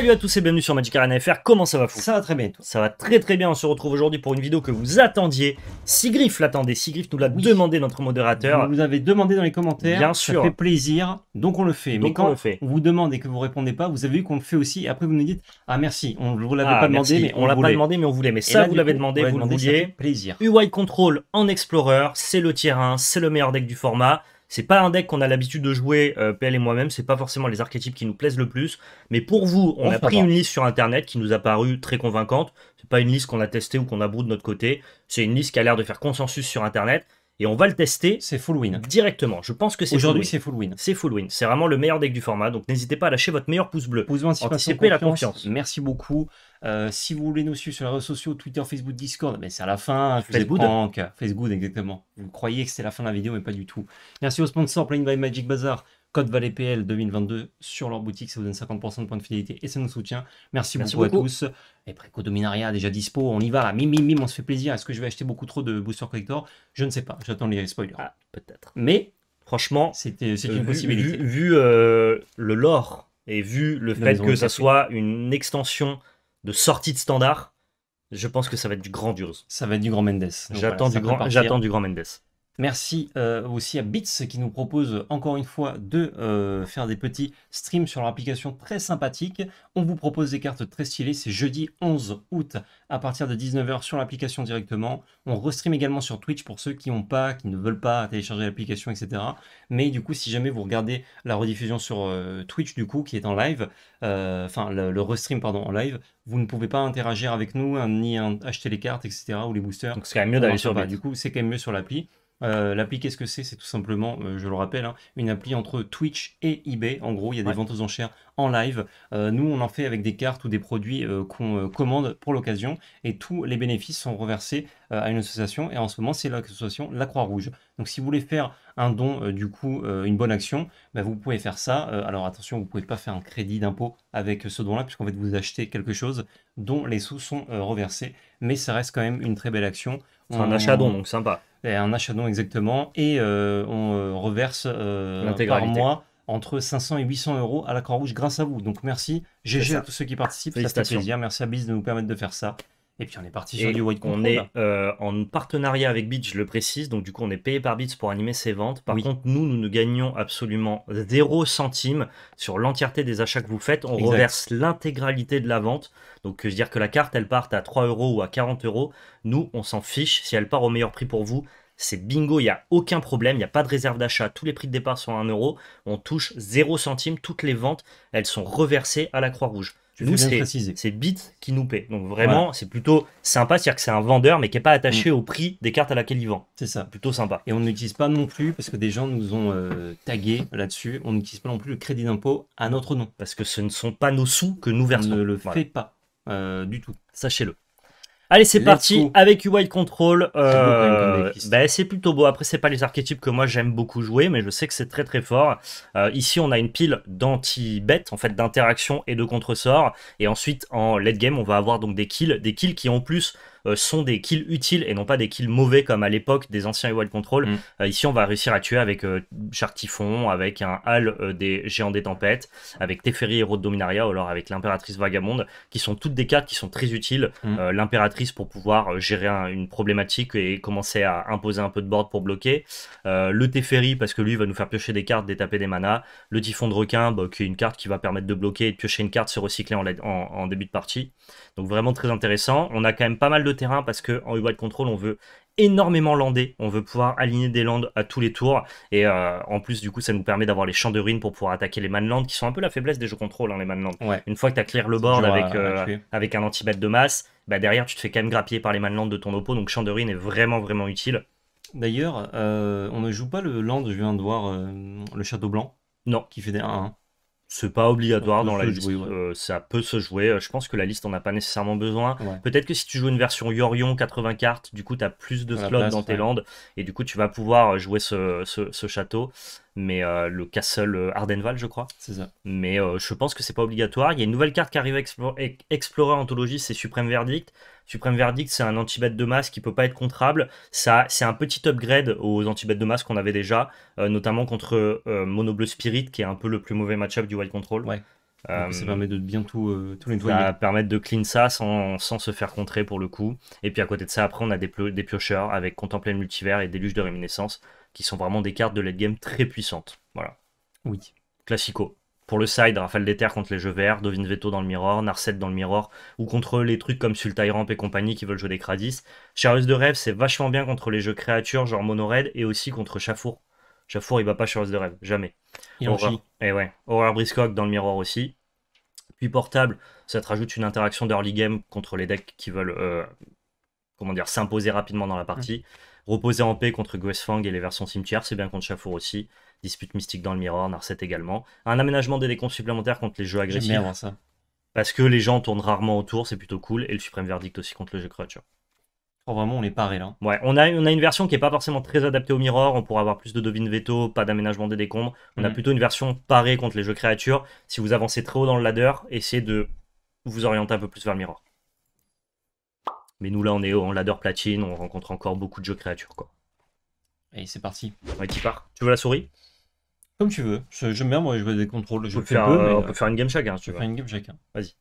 Salut à tous et bienvenue sur Magic Arena FR, comment ça va fou Ça va très bien toi Ça va très très bien, on se retrouve aujourd'hui pour une vidéo que vous attendiez. Sigriff l'attendait, Sigriff nous l'a demandé notre modérateur. Vous nous avez demandé dans les commentaires, bien sûr. ça fait plaisir, donc on le fait. Mais quand on, fait. vous demande et que vous répondez pas, vous avez vu qu'on le fait aussi, après vous nous dites « Ah merci, on ne vous l'avait ah, pas demandé, mais on, l'a pas demandé, mais on voulait. » Mais ça, vous l'avez demandé, vous le vouliez. plaisir. UI Control en Explorer, c'est le tier 1, c'est le meilleur deck du format. C'est pas un deck qu'on a l'habitude de jouer, euh, et moi-même, c'est pas forcément les archétypes qui nous plaisent le plus. Mais pour vous, on, a pris une liste sur internet qui nous a paru très convaincante. C'est pas une liste qu'on a testée ou qu'on a brou de notre côté. C'est une liste qui a l'air de faire consensus sur internet. Et on va le tester. C'est full win. Directement. Je pense que c'est Aujourd'hui, c'est full win. C'est full win. C'est vraiment le meilleur deck du format. Donc n'hésitez pas à lâcher votre meilleur pouce bleu. Pouce bleu, anticiper la confiance. Merci beaucoup. Euh, si vous voulez nous suivre sur les réseaux sociaux, Twitter, Facebook, Discord, mais ben, c'est à la fin. Hein, Facebook. Facebook, exactement. Vous croyez que c'est la fin de la vidéo, mais pas du tout. Merci aux sponsors Playing by Magic Bazaar. Code Valet PL 2022 sur leur boutique, ça vous donne 50% de points de fidélité et ça nous soutient. Merci, beaucoup, à tous. Et Préco Dominaria déjà dispo, on y va là, on se fait plaisir. Est-ce que je vais acheter beaucoup trop de booster collector Je ne sais pas, j'attends les spoilers. Ah, peut-être. Mais Franchement, c'était c'est euh, euh, une possibilité. Vu, le lore et vu le fait que ça soit une extension de sortie de standard, je pense que ça va être du grandiose. Ça va être du grand Mendes. J'attends du, grand, du grand Mendes. Merci euh, aussi à Bits qui nous propose encore une fois de euh, faire des petits streams sur leur application très sympathique. On vous propose des cartes très stylées. C'est jeudi 11 août à partir de 19h sur l'application directement. On restream également sur Twitch pour ceux qui n'ont pas, qui ne veulent pas télécharger l'application, etc. Mais du coup, si jamais vous regardez la rediffusion sur euh, Twitch, du coup, qui est en live, enfin le, restream, pardon, en live, vous ne pouvez pas interagir avec nous, hein, ni acheter les cartes, etc. ou les boosters. Donc c'est quand même mieux d'aller sur Du coup, c'est quand même mieux sur l'appli. Euh, l'appli, qu'est-ce que c'est C'est tout simplement, euh, je le rappelle, hein, une appli entre Twitch et eBay. En gros, il y a des ventes aux enchères en live. Euh, nous, on en fait avec des cartes ou des produits qu'on commande pour l'occasion. Et tous les bénéfices sont reversés à une association. Et en ce moment, c'est l'association La Croix-Rouge. Donc, si vous voulez faire un don, du coup, une bonne action, bah, vous pouvez faire ça. alors, attention, vous ne pouvez pas faire un crédit d'impôt avec ce don-là, puisqu'en fait, vous achetez quelque chose dont les sous sont reversés. Mais ça reste quand même une très belle action. C'est un achat don, donc sympa. un achat don, exactement. Et euh, on euh, reverse euh, par mois entre 500 et 800 euros à la Croix-Rouge grâce à vous. Donc merci, GG à tous ceux qui participent, ça fait plaisir. Merci à BIS de nous permettre de faire ça. Et puis on est parti sur du white On est hein. euh, en partenariat avec Bits, je le précise, donc du coup on est payé par Bits pour animer ses ventes. Par contre, nous, nous ne gagnons absolument 0 centime sur l'entièreté des achats que vous faites. On reverse l'intégralité de la vente. Donc, je veux dire que la carte, elle part à 3 euros ou à 40 euros. Nous, on s'en fiche. Si elle part au meilleur prix pour vous, c'est bingo, il n'y a aucun problème, il n'y a pas de réserve d'achat, tous les prix de départ sont à 1 euro, on touche 0 centime, toutes les ventes, elles sont reversées à la Croix-Rouge. Nous, c'est Bit qui nous paie. Donc vraiment, c'est plutôt sympa, c'est-à-dire que c'est un vendeur, mais qui n'est pas attaché mm. au prix des cartes à laquelle il vend. C'est ça. Plutôt sympa. Et on n'utilise pas non plus, parce que des gens nous ont euh, tagué là-dessus, on n'utilise pas non plus le crédit d'impôt à notre nom. Parce que ce ne sont pas nos sous que nous versons. On ne le fait pas euh, du tout. Sachez-le. Allez, c'est parti avec UI Control. Euh, ben, c'est plutôt beau. Après, c'est pas les archétypes que moi j'aime beaucoup jouer, mais je sais que c'est très très fort. Euh, ici, on a une pile d'anti-bêtes, en fait, d'interaction et de contresorts. Et ensuite, en late game, on va avoir donc des kills, des kills qui en plus euh, sont des kills utiles et non pas des kills mauvais comme à l'époque des anciens Wild Control. Mm. Euh, ici, on va réussir à tuer avec Shark euh, Typhon, avec un Hall des Géants des Tempêtes, avec Teferi, Héros de Dominaria, ou alors avec l'Impératrice Vagabonde, qui sont toutes des cartes qui sont très utiles. Mm. L'Impératrice pour pouvoir gérer une problématique et commencer à imposer un peu de board pour bloquer. le Teferi, parce que lui va nous faire piocher des cartes, détaper des manas. Le Typhon de Requin, bah, qui est une carte qui va permettre de bloquer et de piocher une carte, se recycler en, en début de partie. Donc vraiment très intéressant. On a quand même pas mal de terrain parce que en de contrôle on veut énormément lander On veut pouvoir aligner des landes à tous les tours. Et euh, en plus, du coup, ça nous permet d'avoir les champs de ruines pour pouvoir attaquer les manlands, qui sont un peu la faiblesse des jeux contrôle, hein, les manlands. Une fois que tu as clear le board avec, euh, avec un de masse, bah derrière, tu te fais quand même grappiller par les manlands de ton oppo. Donc, champ de ruines est vraiment, vraiment utile. D'ailleurs, euh, on ne joue pas le land, je viens de voir le château blanc. Non. Qui fait des 1 c'est pas obligatoire dans la liste. Euh, ça peut se jouer. Euh, je pense que la liste, on n'a pas nécessairement besoin. Peut-être que si tu joues une version Yorion 80 cartes, du coup, tu as plus de slots dans tes landes. Et du coup, tu vas pouvoir euh, jouer ce, château. Mais le Castle Ardenval, je crois. C'est ça. Mais je pense que c'est pas obligatoire. Il y a une nouvelle carte qui arrive à Explorer Anthologie, c'est Supreme Verdict. Supreme Verdict, c'est un anti de masse qui peut pas être contrable. Ça, c'est un petit upgrade aux anti de masse qu'on avait déjà, euh, notamment contre euh, Monobleu Spirit, qui est un peu le plus mauvais match-up du Wild Control. Ouais. Euh, ça permet de bien tout, tout Ça permet de clean ça sans, se faire contrer pour le coup. Et puis à côté de ça, après, on a des, piocheurs avec Contempler le Multivers et Déluge de Réminiscence, qui sont vraiment des cartes de late game très puissantes. Voilà. Oui. Classico pour le side, des terres contre les jeux verts, Dovin Veto dans le mirror, Narset dans le mirror, ou contre les trucs comme Ramp et compagnie qui veulent jouer des Cradis. Charius de Rêve, c'est vachement bien contre les jeux créatures, genre Monored, et aussi contre Chafour. Chafour, il va pas Charius de Rêve, jamais. Et Et ouais. Horror Briscock dans le mirror aussi. Puis portable, ça te rajoute une interaction d'early game contre les decks qui veulent euh, comment dire s'imposer rapidement dans la partie. Reposer en paix contre Guestfang et les versions cimetières, c'est bien contre Chafour aussi. Dispute mystique dans le miroir, Narset également. Un aménagement des décombres supplémentaires contre les jeux agressifs. ça. Parce que les gens tournent rarement autour, c'est plutôt cool. Et le Suprême Verdict aussi contre le jeu créature. Oh, vraiment, on est paré là. Ouais, on a, on a une version qui n'est pas forcément très adaptée au miroir. On pourra avoir plus de devine veto, pas d'aménagement des décombres. On a mhm. plutôt une version parée contre les jeux créatures. Si vous avancez très haut dans le ladder, essayez de vous orienter un peu plus vers le miroir. Mais nous là, on est, en ladder platine, on rencontre encore beaucoup de jeux créatures quoi. Et c'est parti. Ouais, tu pars. Tu veux la souris Comme tu veux. Je, j'aime bien, moi, je veux des contrôles. Je on, peut faire, on peut faire une game chacun. tu veux. faire une game chacun. Vas-y.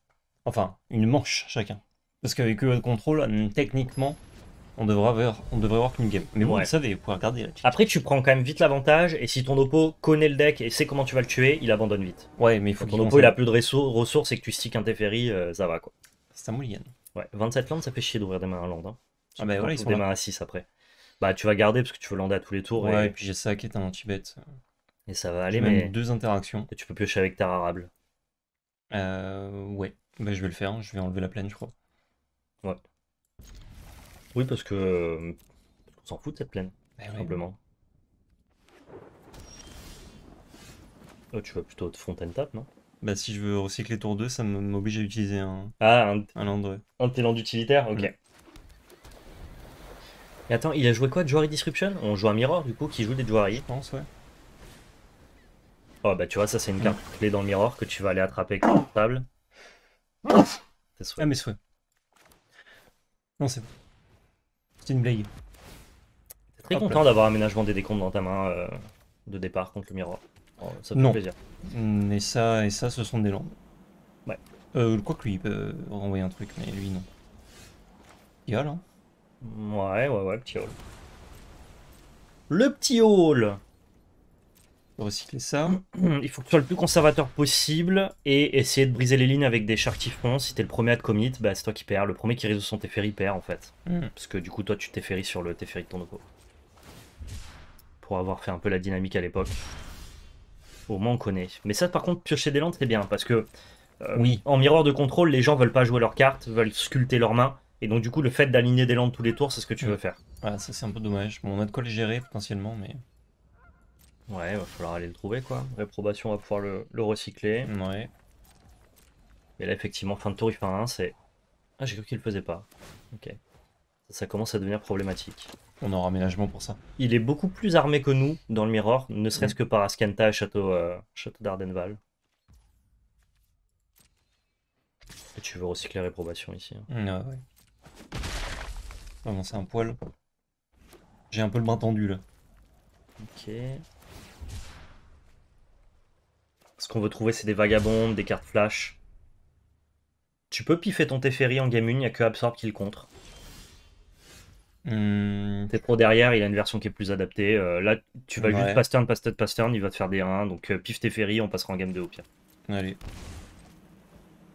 Enfin, une manche chacun. Parce qu'avec le contrôle, techniquement, on devrait avoir, on devrait avoir qu'une game. Mais bon, ouais. vous savez, pouvez regarder. Là, Après, tu prends quand même vite l'avantage, et si ton oppo connaît le deck et sait comment tu vas le tuer, il abandonne vite. Ouais, mais il faut que ton oppo il a plus de ressources et que tu stick un Teferi, euh, ça va quoi. C'est un mouliane. Ouais, 27 landes, ça fait chier d'ouvrir des mains à land. Hein. Ah bah ouais, ils sont des à 6 après. Bah tu vas garder parce que tu veux lander à tous les tours. Ouais, et, puis j'ai ça qui est un anti-bête. Et ça va aller, mais. deux interactions. Et tu peux piocher avec terre arable Euh, ouais, bah je vais le faire, hein. je vais enlever la plaine, je crois. Ouais. Oui, parce que. Euh, on s'en fout de cette plaine, probablement. Oh, tu vas plutôt de fontaine tape, non bah si je veux recycler tour 2, ça m'oblige à utiliser un, ah, un, land. Un de utilitaire. Ok. Et attends, il a joué quoi Jouari Disruption On joue un Mirror du coup qui joue des Jouari Je pense, ouais. Oh bah tu vois, ça c'est une carte clé dans le Mirror que tu vas aller attraper avec ton table. Ah mes Non c'est bon. C'est une blague. T'es très content d'avoir aménagement des décomptes dans ta main euh, de départ contre le Mirror. Oh ça fait plaisir. Mm, et ça, et ça, ce sont des landes. Ouais. Euh, quoi que lui, il peut renvoyer un truc, mais lui, non. Petit hall, hein Ouais, ouais, ouais, petit hall. Le petit hall recycler ça. Il faut que tu sois le plus conservateur possible et essayer de briser les lignes avec des chars font Si t'es le premier à te commit, bah, c'est toi qui perds. Le premier qui résout son Teferi perd en fait. Hmm. Parce que du coup, toi tu Teferi sur le Teferi de ton oppo. Pour avoir fait un peu la dynamique à l'époque. Au moins, on connaît. Mais ça, par contre, piocher des landes, c'est bien parce que. Euh, oui. En miroir de contrôle, les gens veulent pas jouer leurs cartes, veulent sculpter leurs mains. Et donc, du coup, le fait d'aligner des landes tous les tours, c'est ce que tu veux faire. Ah, ça, c'est un peu dommage. Bon, on a de quoi les gérer potentiellement, mais. Ouais, va falloir aller le trouver, quoi. Réprobation, on va pouvoir le, recycler. Ouais. Et là, effectivement, fin de tour, il fait un 1, c'est. Ah, j'ai cru qu'il le faisait pas. Ok. Ça, ça commence à devenir problématique on aura aménagement pour ça. Il est beaucoup plus armé que nous dans le Mirror, ne mm. serait-ce que par Ascanta et Château, euh, d'Ardenval. Et tu veux recycler réprobation ici. Non. Hein. Mmh, ouais. un poil. J'ai un peu le bras tendu là. Ok. Ce qu'on veut trouver, c'est des vagabondes, des cartes flash. Tu peux piffer ton Teferi en game 1, il n'y a que Absorb qui le contre. Hmm. T'es trop pro derrière, il a une version qui est plus adaptée. Euh, là, tu vas juste pass turn, pass turn, pass il va te faire des 1. Donc, euh, pif tes ferry, on passera en game 2 au pire. Allez.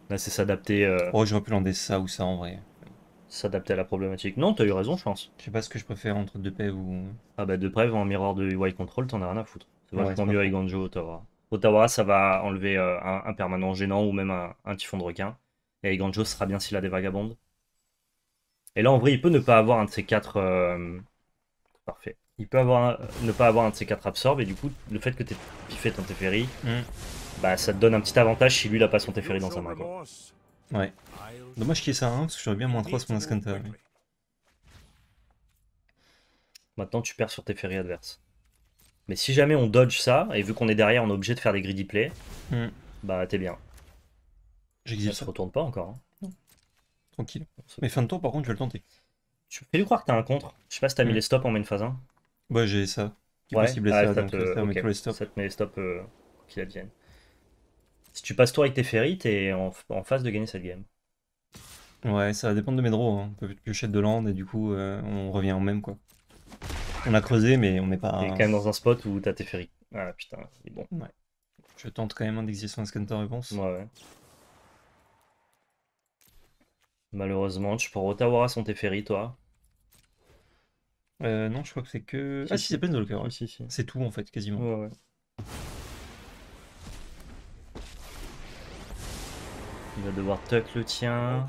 Là, c'est s'adapter. Euh, oh, j'aurais pu lander ça ou ça en vrai. S'adapter à la problématique. Non, t'as eu raison, je pense. Je sais pas ce que je préfère entre pèves ou. Ah bah, pèves en miroir de UI Control, t'en as rien à foutre. C'est mieux avec Ottawa. Ottawa, ça va enlever un, permanent gênant ou même un, typhon de requin. Et Ganjo sera bien s'il a des vagabondes. Et là, en vrai, il peut ne pas avoir un de ces quatre. Euh, parfait. Il peut avoir ne pas avoir un de ces quatre et du coup, le fait que tu aies piffé ton Teferi, hmm. bah, ça te donne un petit avantage si lui, il pas son Teferi dans sa main. Quoi. Ouais. Dommage qu'il y ait ça, hein, parce que j'aurais bien moins 3 sur mon Ascanta. Maintenant, tu perds sur tes Teferi adverse. Mais si jamais on dodge ça, et vu qu'on est derrière, on est obligé de faire des greedy Play hmm. bah, t'es bien. Ça se retourne pas encore. Hein. Tranquille. Mais fin de tour, par contre, je vais le tenter. Tu fais lui croire que t'as un contre. Je sais pas si t'as hmm. mis les stops en main phase 1. Ouais, j'ai ça. Qui ouais, ah, ça, ça, te... les stops. ça met les stops qui euh, qu'il Si tu passes toi avec tes ferries, t'es en... phase de gagner cette game. Ouais, ça va dépendre de mes draws. Hein. On peut piocher de land et du coup, euh, on revient en même quoi. On a creusé, mais on n'est pas. T'es quand même dans un spot où t'as tes ferries. Ah putain, c'est bon. Je tente quand même un d'existence ta réponse. Ouais, ouais. Malheureusement, tu pourras à son Teferi, toi. Euh, non, je crois que c'est que. ah, si, c'est plein de Si, si. C'est tout en fait, quasiment. Ouais, ouais. Il va devoir tuck le tien.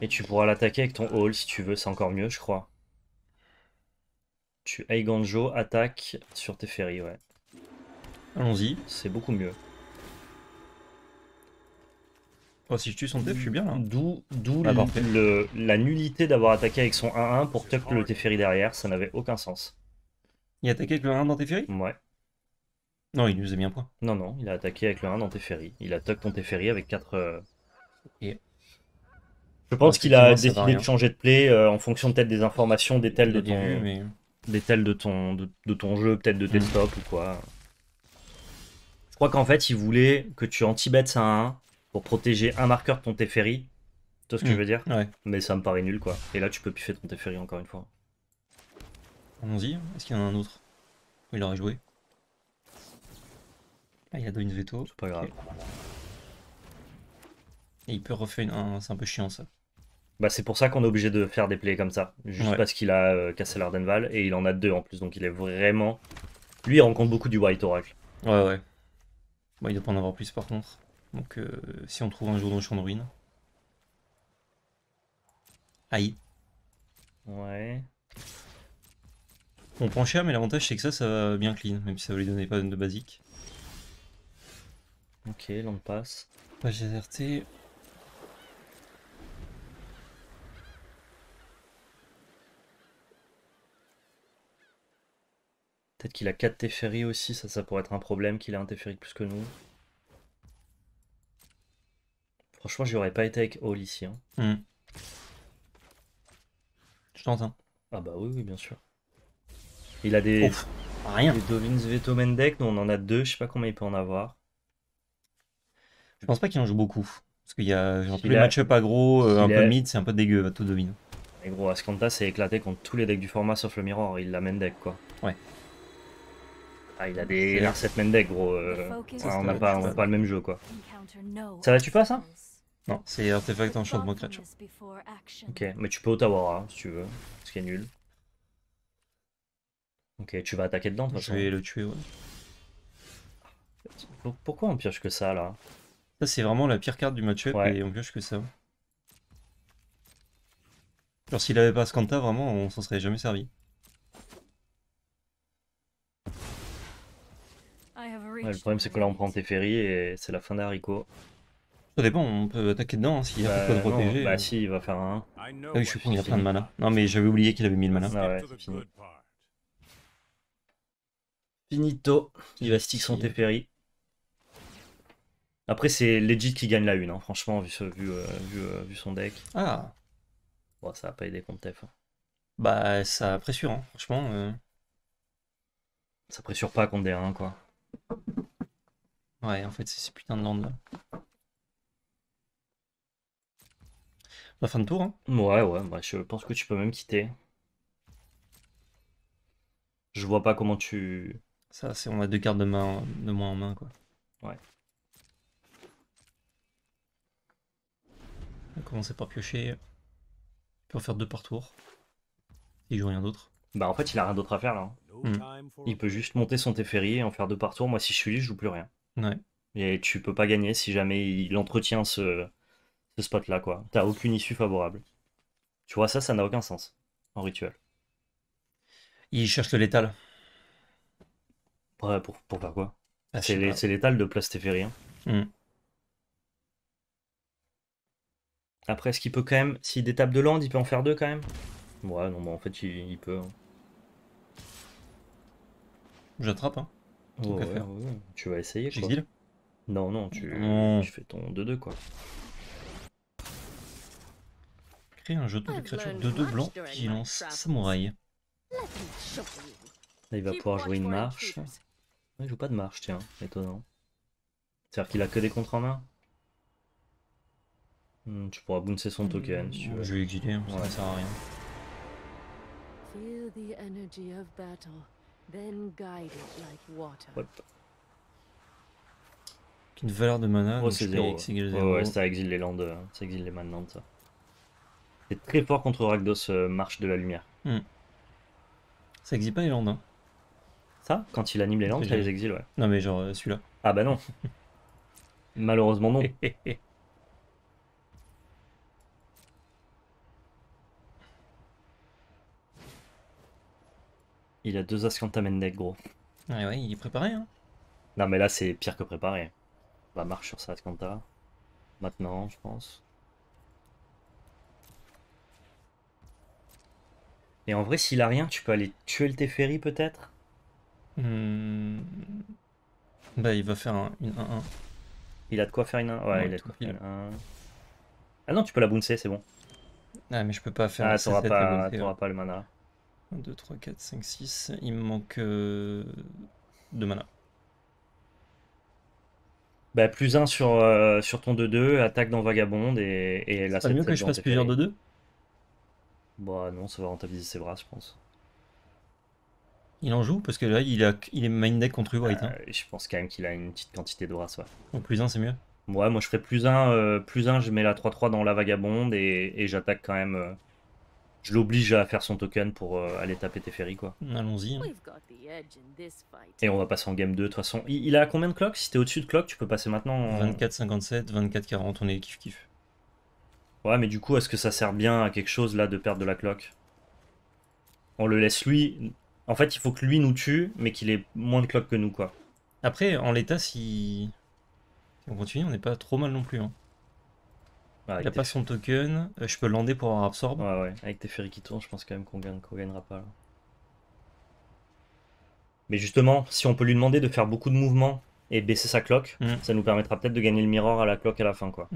Et tu pourras l'attaquer avec ton hall si tu veux, c'est encore mieux, je crois. Tu Aiganjo attaque sur tes ferries, ouais. Allons-y. C'est beaucoup mieux. Oh, si je tue son Def, je suis bien là. Hein. D'où bah, la nullité d'avoir attaqué avec son 1-1 pour tuck le Teferi derrière, ça n'avait aucun sens. Il a attaqué avec le 1 dans Teferi Ouais. Non, il nous a mis un point. Non, non, il a attaqué avec le 1 dans Teferi. Il a tuck ton Teferi avec 4. Euh, je pense qu'il a décidé de changer de play euh, en fonction peut-être des informations, des tels de ton, jeu, peut-être de tes hmm. ou quoi. Je crois qu'en fait, il voulait que tu anti-bets un. 1 pour protéger un marqueur de ton Teferi. Tu vois ce que je veux mm. dire ouais. Mais ça me paraît nul quoi. Et là, tu peux piffer ton Teferi encore une fois. Allons-y. Est-ce qu'il y en a un autre Il aurait joué. Ah, il a donné une veto. C'est pas grave. Et il peut refaire un. C'est un peu chiant ça. Bah, c'est pour ça qu'on est obligé de faire des plays comme ça. Juste parce qu'il a euh, cassé l'Ardenval et il en a deux en plus. Donc il est vraiment. Lui, il rencontre beaucoup du White Oracle. Ouais, ouais. Bon, bah, il doit pas en avoir plus par contre. Donc euh, si on trouve un jour dans le champ de ruines. Aïe. Ouais. On prend cher, mais l'avantage c'est que ça, ça va bien clean, même si ça va lui donner pas de basique. Ok, l'on passe. Page désertée. Peut-être qu'il a 4 Teferi aussi, ça, ça pourrait être un problème qu'il a un Teferi plus que nous. Franchement, j'aurais pas été avec Hall ici. Hein. Tu hmm. tentes, Ah bah oui, bien sûr. Il a des, rien. des Dovins Veto Mendek, nous on en a deux, je sais pas combien il peut en avoir. Je pense pas qu'il en joue beaucoup. Parce qu'il y a les match-up aggro, euh, un peu mid, c'est un peu dégueu, tout Dovin. Et gros, Ascanta s'est éclaté contre tous les decks du format sauf le Mirror, il l'a Mendek quoi. Ouais. Ah, il a des 7 Mendek gros. Euh, on n'a pas, pas le même jeu quoi. Ça va, tu pas, ça hein non, c'est artefact enchantement créature. Ok, mais tu peux Otawara si tu veux, ce qui est nul. Ok, tu vas attaquer dedans de Je vais le tuer, ouais. Pourquoi on pioche que ça là Ça c'est vraiment la pire carte du match et on pioche que ça. Alors s'il avait pas Scanta, vraiment on s'en serait jamais servi. le problème c'est que là on prend Teferi et c'est la fin haricots ça dépend, on peut attaquer dedans hein, s'il y a pas de bah, protéger. Bah hein. si, il va faire un. Ah oui, je suis con, il y a plein de mana. Non, mais j'avais oublié qu'il avait mis le mana. Ah Finito, il va stick son Teferi. Après, c'est Legit qui gagne la une, hein, franchement, vu, euh, euh, vu, son deck. Ah Bon, ça va pas aider contre Tef. Bah, ça pressure, hein, franchement. Euh. Ça pressure pas contre des 1, quoi. Ouais, en fait, c'est putain putain de land. là. La fin de tour, hein. Ouais, ouais, bah, je pense que tu peux même quitter. Je vois pas comment tu. Ça, c'est on a deux cartes de main de moins en main, quoi. Ouais. On va commencer par piocher. pour peut en faire deux par tour. Il joue rien d'autre. Bah en fait, il a rien d'autre à faire là. Hein. Hmm. Il peut juste monter son Teferi et en faire deux par tour. Moi, si je suis lui, je joue plus rien. Ouais. Et tu peux pas gagner si jamais il entretient ce, spot-là, quoi. T'as aucune issue favorable. Tu vois, ça, ça n'a aucun sens en rituel. Il cherche le létal. pour, pour faire quoi ah, C'est létal de Plastéphérien. Hein. Hmm. Après, ce qu'il peut quand même, si s'il détape de land, il peut en faire deux quand même Ouais, non, bah en fait, il, peut. Hein. J'attrape, hein. Tu vas essayer, Non, non, tu, non. tu fais ton 2-2, quoi un jeu de créatures de 2 blancs qui lance samouraï. Là, il va pouvoir jouer une marche. il joue pas de marche, tiens, étonnant. C'est-à-dire qu'il a que des contrats en main hmm, Tu pourras bouncer son token si tu veux. Je vais exiler, hein, ça sert à rien. Une valeur de mana, oh, c'est 0. Ouais, ouais, ça exile les landes, hein. ça exile les manantes c'est très fort contre Ragdos euh, Marche de la Lumière. Hmm. Ça exile pas les Landes. Hein. Ça Quand il anime les Landes, ça les exile, ouais. Non, mais genre euh, celui-là. Ah bah non. Malheureusement, non. il a deux Askanta gros. Ouais, ah ouais, il est préparé, hein. Non, mais là, c'est pire que préparé. On va marcher sur sa Ascanta. Maintenant, je pense. Et en vrai, s'il a rien, tu peux aller tuer le Teferi peut-être hmm. Bah, il va faire un, une 1-1. Il a de quoi faire une 1 Ouais, il a de quoi faire une 1. Ah non, tu peux la bouncer, c'est bon. Ah, mais je peux pas faire. Ah, t'auras pas, Tu pas le mana. 1, 2, 3, 4, 5, 6. Il me manque euh, de 2 mana. Bah, plus 1 euh, sur, ton 2-2, attaque dans Vagabonde et, et la C'est mieux que je fasse plusieurs 2-2 bah non, ça va rentabiliser ses bras, je pense. Il en joue parce que là, il, a, est main deck contre White. Hein. Euh, je pense quand même qu'il a une petite quantité de bras, Ouais. plus 1, c'est mieux Ouais, moi je ferais plus 1, euh, plus 1 je mets la 3-3 dans la vagabonde et, j'attaque quand même. Euh, je l'oblige à faire son token pour aller taper Teferi, quoi. Allons-y. Et on va passer en game 2, de toute façon. Il, a combien de clocks Si t'es au-dessus de clock, tu peux passer maintenant. 24-57, 24-40, on est kiff-kiff. Ouais, mais du coup, est-ce que ça sert bien à quelque chose, là, de perdre de la cloque On le laisse lui... En fait, il faut que lui nous tue, mais qu'il ait moins de cloque que nous, quoi. Après, en l'état, si... si... on continue, on n'est pas trop mal non plus. Hein. Bah, il a pas son token, euh, je peux lander pour avoir absorbe. Ouais, ouais, avec tes ferries qui tournent, je pense quand même qu'on gagne, gagnera pas. Là. Mais justement, si on peut lui demander de faire beaucoup de mouvements et baisser sa cloque, mm. ça nous permettra peut-être de gagner le mirror à la cloque à la fin, quoi.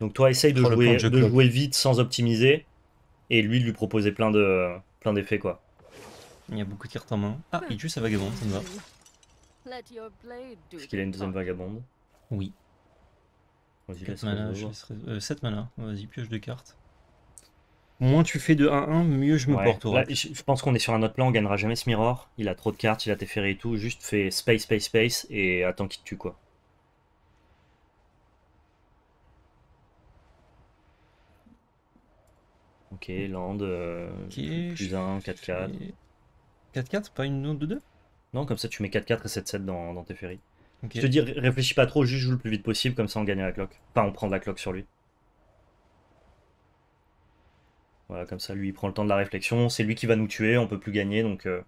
Donc toi, essaye de, jouer, de, jouer vite sans optimiser, et lui, de lui proposer plein de plein d'effets, quoi. Il y a beaucoup de cartes en main. Ah, il tue sa vagabonde, ça me va. Est-ce qu'il a une deuxième vagabonde Oui. Vas-y mana, je euh, mana, vas-y, pioche de cartes. Moins tu fais de 1-1, mieux je me ouais. porte. je pense qu'on est sur un autre plan, on gagnera jamais ce mirror. Il a trop de cartes, il a tes ferrés et tout. Juste fais space, space, space et attends qu'il te tue quoi. Ok, land, euh, plus 1, 4-4. 4-4, pas une autre de 2 Non, comme ça tu mets 4-4 et 7-7 dans, tes ferries. Je te dis, réfléchis pas trop, juste joue le plus vite possible, comme ça on gagne la cloque. Pas on prend de la cloque sur lui. Voilà, comme ça lui il prend le temps de la réflexion, c'est lui qui va nous tuer, on peut plus gagner, donc euh,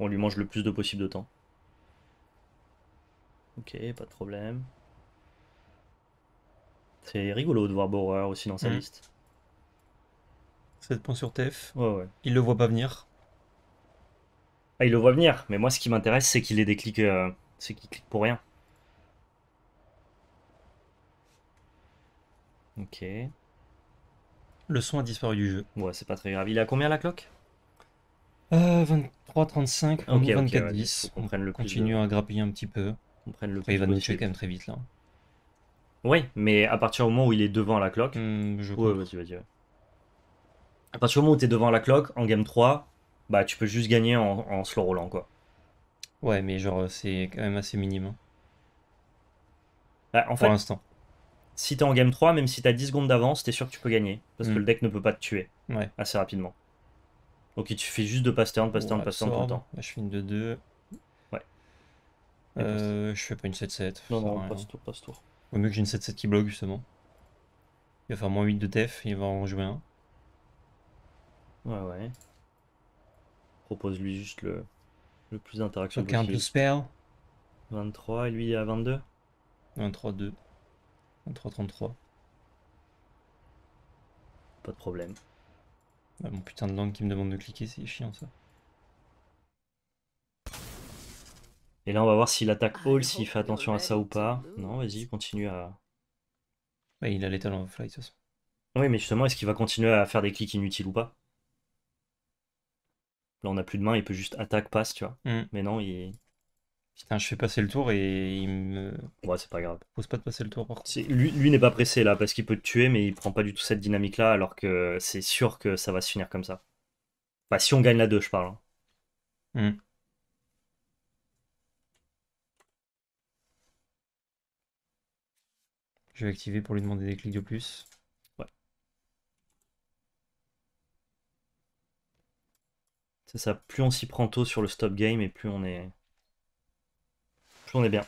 on lui mange le plus de possible de temps. Ok, pas de problème. C'est rigolo de voir Borer aussi dans sa mm. liste. 7 points sur TF. Il le voit pas venir. Ah, il le voit venir, mais moi ce qui m'intéresse c'est qu'il ait des clics, euh, c'est qu'il clique pour rien. Ok. Le son a disparu du jeu. Ouais, c'est pas très grave. Il a combien la cloque 23, 35, euh, okay, 24, 10. On, le continue à grappiller un petit peu. On le il va nous quand même très vite là. Oui, mais à partir du moment où il est devant la cloque. Hmm, je ouais, vas-y, vas-y. Parce partir moment où tu es devant la cloque en game 3, bah tu peux juste gagner en, slow rollant quoi. Ouais, mais genre euh, c'est quand même assez minime. Hein. Bah, en fait, pour l'instant. Si t'es en game 3, même si t'as 10 secondes d'avance, t'es sûr que tu peux gagner. Parce que mm. le deck ne peut pas te tuer assez rapidement. Ok, tu fais juste de pasteur turn, pasteur turn, pass turn tout le temps. je fais une 2-2. Ouais. Euh, je fais pas une 7-7. Non, non, passe tour, passe tour. Vaut mieux que j'ai une 7-7 qui bloque justement. Il va faire moins 8 de def, il va en jouer un. Ouais, ouais. Propose-lui juste le, le plus d'interaction possible. un 23 et lui à 22 23, 2. 23, 33. Pas de problème. Ah, mon putain de langue qui me demande de cliquer, c'est chiant ça. Et là, on va voir s'il attaque Hall, ah, s'il fait attention à ça ou pas. Non, vas-y, continue à. Ouais, il a les en flight de toute façon. Oui, mais justement, est-ce qu'il va continuer à faire des clics inutiles ou pas Là, on n'a plus de main, il peut juste attaque, passe, tu vois. Mm. Mais non, il. Putain, je fais passer le tour et il me. Ouais, c'est pas grave. Pose pas de passer le tour. Lui, lui n'est pas pressé là parce qu'il peut te tuer, mais il prend pas du tout cette dynamique là, alors que c'est sûr que ça va se finir comme ça. Enfin, si on gagne la 2, je parle. Hein. Mm. Je vais activer pour lui demander des clics de plus. C'est ça, plus on s'y prend tôt sur le stop game et plus on est. on est bien.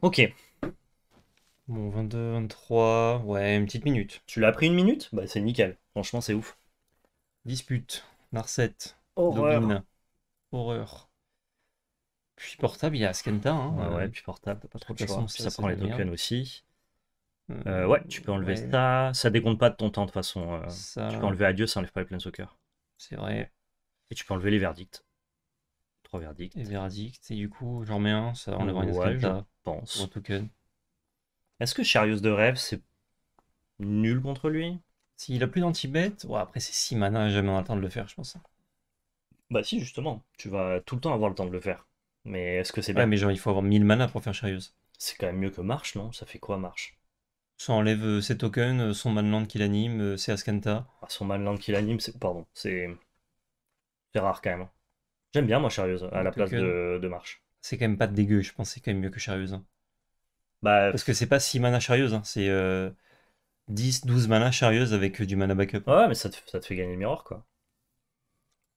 Ok. Bon, 22, 23, ouais, une petite minute. Tu l'as pris une minute Bah, c'est nickel. Franchement, c'est ouf. Dispute, Marcette, Horreur. horreur. Puis portable, il y a Ascanta. Hein. ouais, euh, puis portable, pas trop de ça prend les tokens aussi. Euh, euh, ouais, tu peux enlever ça. Ça décompte pas de ton temps de toute façon. Euh. Tu peux enlever adieu, ça enlève pas les au soccer. C'est vrai. Et tu peux enlever les verdicts. Trois verdicts. Les verdicts, et du coup, j'en mets un, ça enlève rien ouais, je pense. Est-ce que Charius de rêve, c'est nul contre lui S'il a plus d'anti-bête, après c'est 6 mana, jamais le temps de le faire, je pense. Bah si, justement, tu vas tout le temps avoir le temps de le faire. Mais est-ce que c'est bien ouais, mais genre, il faut avoir 1000 mana pour faire Charius. C'est quand même mieux que Marche, non Ça fait quoi Marche ça enlève ses euh, tokens, euh, son manland qui l'anime, euh, c'est Ascanta. Son ah, son manland qui l'anime, c'est... pardon, c'est... C'est rare quand même. Hein. J'aime bien moi Charieuse, à la place de, de Marche. C'est quand même pas de dégueu, je pense c'est quand même mieux que Charieuse. Hein. Bah, Parce que c'est pas 6 mana Charieuse, hein, c'est 10, 12 mana Charieuse avec du mana backup. Ouais, mais ça te, fait gagner le miroir quoi.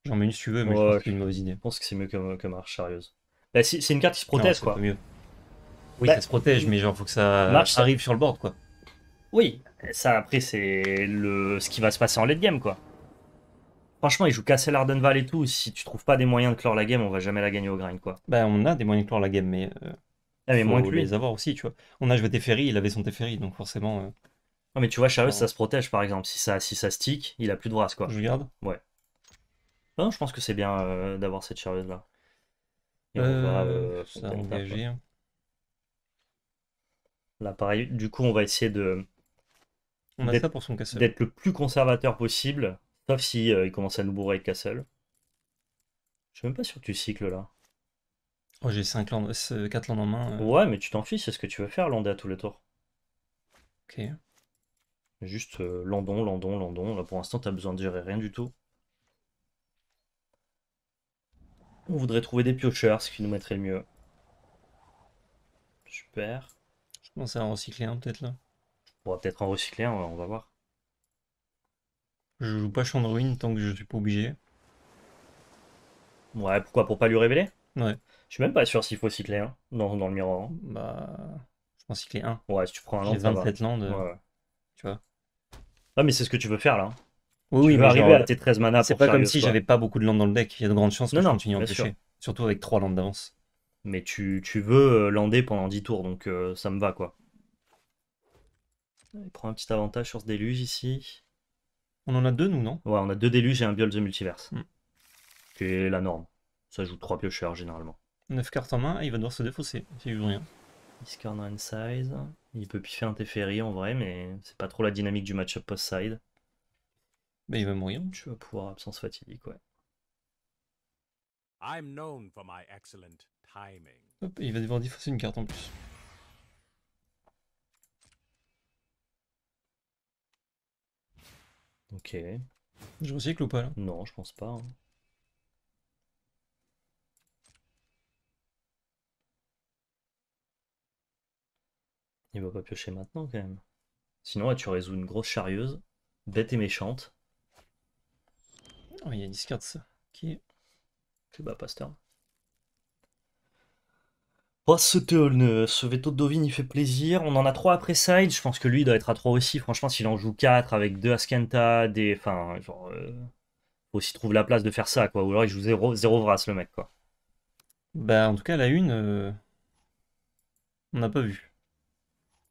J'en mets une si tu veux, mais je pense que c'est une mauvaise idée. Je pense que c'est mieux que, que Marche Charieuse. Bah, c'est une carte qui se protège quoi. Mieux. Bah, oui, ça se protège, mais genre faut que ça arrive sur le board quoi. Oui, ça après c'est le ce qui va se passer en late game quoi. Franchement, il joue casser l'Ardenval et tout. Si tu trouves pas des moyens de clore la game, on va jamais la gagner au grind quoi. Ben on a des moyens de clore la game, mais, euh, ah, moins les avoir aussi, tu vois. On a joué Teferi, il avait son Teferi, donc forcément. Euh, non mais tu vois, Charles ah. ça se protège par exemple. Si ça, si ça stick, il a plus de brasse quoi. Je garde. Ouais. Non, je pense que c'est bien euh, d'avoir cette charreuse là. Et on euh, va, ça Là pareil, du coup on va essayer de on a ça pour son castle. D'être le plus conservateur possible, sauf si euh, il commence à nous bourrer de castle. Je suis même pas sûr que tu cycles là. Oh, j'ai 5 4 euh, landes en main. Euh. Ouais, mais tu t'en fiches, c'est ce que tu veux faire, à tous les tours. Ok. Juste landon, landon, landon. Là, pour l'instant, t'as besoin de gérer rien du tout. On voudrait trouver des piocheurs, ce qui nous mettrait le mieux. Super. Je commence à en recycler un, hein, peut-être, là. On va peut-être en recycler, on va, on va voir. Je joue pas Champ de ruines tant que je suis pas obligé. Ouais, pourquoi Pour pas lui révéler Ouais. Je suis même pas sûr s'il faut recycler hein, dans, dans, le miroir. Hein. Bah. Je pense cycler 1. Ouais, si tu prends un J'ai 27 landes. Ouais, Tu vois. Ah, mais c'est ce que tu veux faire là. Hein. Oui, il va arriver à tes 13 mana C'est pas comme si j'avais pas beaucoup de landes dans le deck. Il y a de grandes chances que je continue à empêcher. Surtout avec 3 landes d'avance. Mais tu, tu veux euh, lander pendant 10 tours, donc euh, ça me va quoi. Il prend un petit avantage sur ce déluge ici. On en a deux, nous, non Ouais, on a deux déluges et un biol de multiverse. C'est hmm. Qui est la norme. Ça joue trois piocheurs généralement. 9 cartes en main et il va devoir se défausser, Il rien. Il se size. Il peut piffer un Teferi en vrai, mais c'est pas trop la dynamique du match-up post-side. Mais il va mourir. Tu vas pouvoir absence fatidique, ouais. Hop, il va devoir défausser une carte en plus. Ok. Je recycle ou pas Non, je pense pas. Hein. Il va pas piocher maintenant quand même. Sinon, là, tu résous une grosse charrieuse, bête et méchante. Oh, il y a une ça. Qui est. Bah, Pasteur. Oh, ce e, ce veto de Dovin, il fait plaisir. On en a 3 après Side. Je pense que lui, il doit être à 3 aussi. Franchement, s'il en joue 4 avec 2 Askenta, des. Enfin, euh, Faut aussi trouver la place de faire ça, quoi. Ou alors il joue 0 Vras, le mec, quoi. Bah, en tout cas, la une. Euh, on n'a pas vu.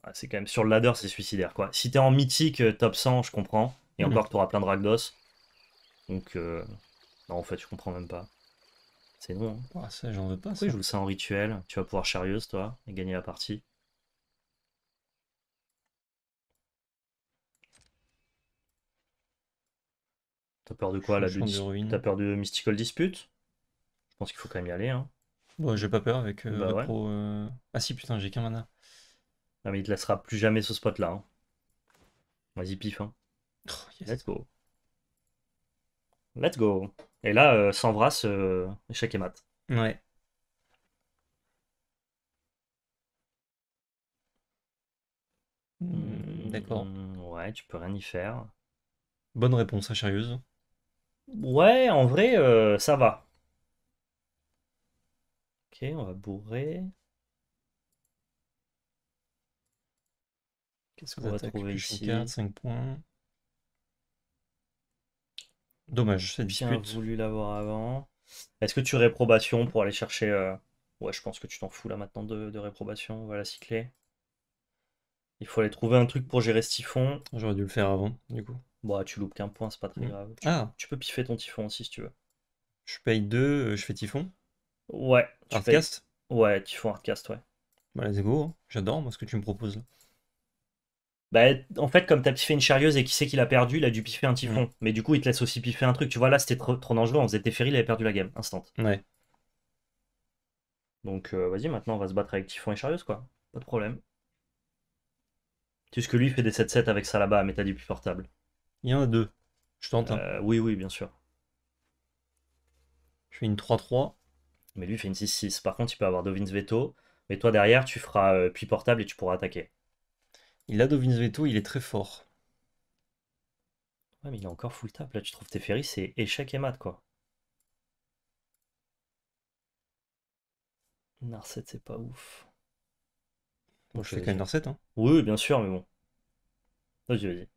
Ah, c'est quand même. Sur le ladder, c'est suicidaire, quoi. Si t'es en mythique euh, top 100, je comprends. Et encore, mmh. t'auras plein de Ragdos. Donc. Non, en fait, je comprends même pas. C'est non. Hein. Ah, ça, j'en veux pas. je le ça en rituel Tu vas pouvoir charrieuse, toi, et gagner la partie. T'as peur de quoi là de... T'as peur de Mystical Dispute Je pense qu'il faut quand même y aller. Bon, hein. j'ai pas peur avec euh, bah pro, euh. Ah si, putain, j'ai qu'un mana. Non mais il te laissera plus jamais ce spot là. Hein. Vas-y, pif. Oh, Let's go let's go. Et là, euh, euh échec et mat. Ouais. Hmm, d'accord. Hmm, ouais, tu peux rien y faire. Bonne réponse, hein, sérieuse. Ouais, en vrai, euh, ça va. Ok, on va bourrer. Qu'est-ce qu'on va trouver ici 5 points. Dommage, cette dispute. Bien voulu l'avoir avant. Est-ce que tu réprobation pour aller chercher. Euh, ouais, je pense que tu t'en fous là maintenant de, réprobation. On va la cycler. Il faut aller trouver un truc pour gérer ce typhon. J'aurais dû le faire avant, du coup. Bah, tu loupes qu'un point, c'est pas très mm. grave. Tu, Ah, tu peux piffer ton typhon aussi si tu veux. je paye deux, euh, je fais Typhon. Ouais, tu Hardcast. Ouais, typhon hardcast, ouais. Bah, let's go, hein. j'adore moi ce que tu me proposes là bah, en fait, comme t'as piffé une chérieuse et qui sait qu'il a perdu, il a dû piffer un typhon. Mm. Mais du coup, il te laisse aussi piffer un truc. Tu vois, là, c'était trop, dangereux. On faisait Teferi, il avait perdu la game, instant. Ouais. Donc, euh, vas-y, maintenant, on va se battre avec typhon et chérieuse, quoi. Pas de problème. Tu sais ce que lui, il fait des 7-7 avec ça là-bas, mais t'as du plus portable. Il y en a deux. Je tente. Euh, oui, oui, bien sûr. Je fais une 3-3. Mais lui, fait une 6-6. Par contre, il peut avoir Dovin's Veto. Mais toi, derrière, tu feras euh, puits portable et tu pourras attaquer. Il a Veto, il est très fort. Ouais, mais il est encore full tap. Là, tu trouves tes c'est échec et mat, quoi. Narset, c'est pas ouf. Bon, je fais quand même Narset, hein Oui, bien sûr, mais bon. Vas-y, vas-y.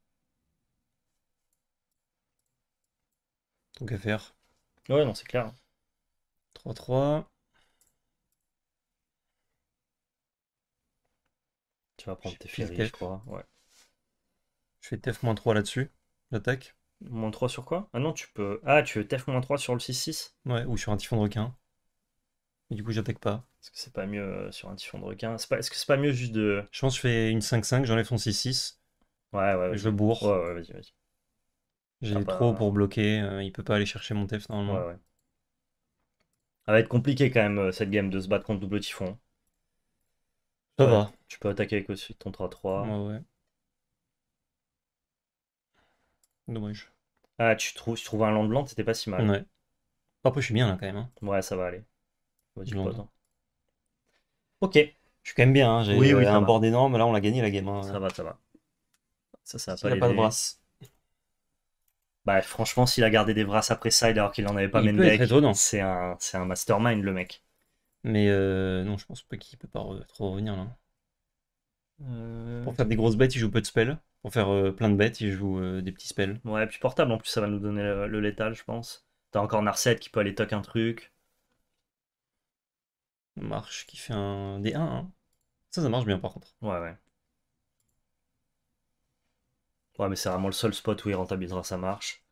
Donc à faire. Ouais, non, c'est clair. 3-3. Hein. Tu vas prendre tes féries, je crois. Ouais. Je fais TF-3 là-dessus, j'attaque. Moins 3 sur quoi Ah non, tu peux. Ah, tu veux TF-3 sur le 6-6 Ouais, ou sur un typhon de requin. Et du coup, j'attaque pas. Est-ce que c'est pas mieux euh, sur un typhon de requin Est-ce pas... que c'est pas mieux juste de. Je pense que je fais une 5-5, j'enlève son 6-6. Ouais, ouais. je le bourre. Ouais, ouais, vas-y, vas-y. J'ai trop pour bloquer, euh, il peut pas aller chercher mon TF normalement. Ouais, ouais. Ça va être compliqué quand même euh, cette game de se battre contre double typhon. Ça va. Tu peux attaquer avec aussi ton 3-3. Ouais, ouais. Dommage. Ah, tu trouves, tu trouves un land blanc, c'était pas si mal. Ouais. Bah, après, je suis bien là quand même. Hein. Ouais, ça va aller. Hein. Ok. Je suis quand même bien. Hein. J'ai oui, un board énorme. Là, on l'a gagné la game. Hein. Ça va, ça va. Ça, ça a pas, de brasse. Bah, franchement, s'il a gardé des brasses après ça, alors qu'il en avait pas deck, c'est un, un mastermind le mec. Mais euh, non, je pense pas qu'il peut pas trop revenir là. Euh, Pour faire des grosses bêtes, il joue peu de spells. Pour faire euh, plein de bêtes, il joue des petits spells. Ouais, et puis portable en plus, ça va nous donner le, lethal, létal, je pense. T'as encore Narset qui peut aller toc un truc. Marche qui fait un d 1 hein. Ça, ça marche bien par contre. Ouais, ouais. Ouais, mais c'est vraiment le seul spot où il rentabilisera sa marche.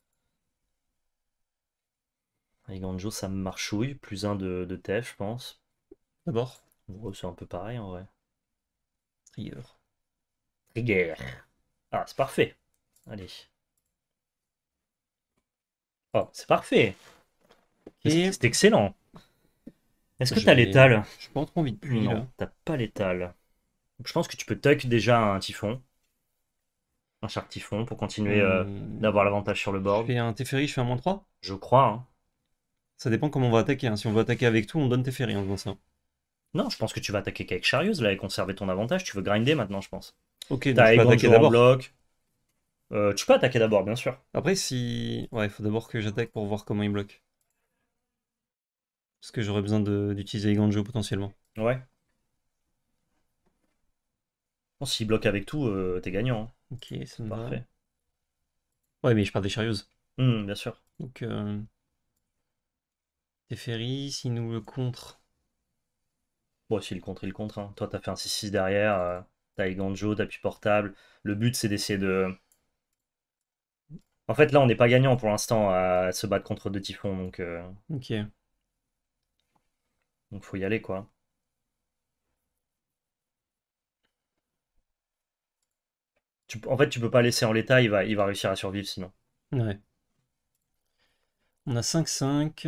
Et ça me marchouille. Plus un de, de je pense. D'abord. c'est un peu pareil en vrai. Trigger. Trigger. Ah, c'est parfait. Allez. Oh, c'est parfait. C'est excellent. Est-ce que t'as l'étal Je pense qu'on envie plus. Non, t'as pas l'étal. Je pense que tu peux tuck déjà un typhon. Un char typhon pour continuer euh, hmm. d'avoir l'avantage sur le board. Je un Teferi, je fais un moins 3 Je crois. Hein. Ça dépend comment on va attaquer. Hein. Si on veut attaquer avec tout, on donne tes ferries en faisant ça. Non, je pense que tu vas attaquer qu'avec Charius, là, et conserver ton avantage. Tu veux grinder maintenant, je pense. Ok, donc tu peux attaquer d'abord. Euh, tu peux attaquer d'abord, bien sûr. Après, si. Ouais, il faut d'abord que j'attaque pour voir comment il bloque. Parce que j'aurais besoin d'utiliser les Ganjo potentiellement. Ouais. Si S'il bloque avec tout, euh, t'es gagnant. Hein. Ok, c'est parfait. Ouais, mais je pars des Charius. Hmm, bien sûr. Donc. Euh, Teferi, s'il nous le contre. Bon, s'il le contre, il le contre. Hein. Toi, t'as fait un 6-6 derrière. Euh, t'as Eganjo, t'as plus portable. Le but, c'est d'essayer de. En fait, là, on n'est pas gagnant pour l'instant à se battre contre deux typhons. Donc, euh, Ok. Donc, faut y aller, quoi. En fait, tu peux pas laisser en l'état, il va... il va réussir à survivre sinon. Ouais. On a 5-5.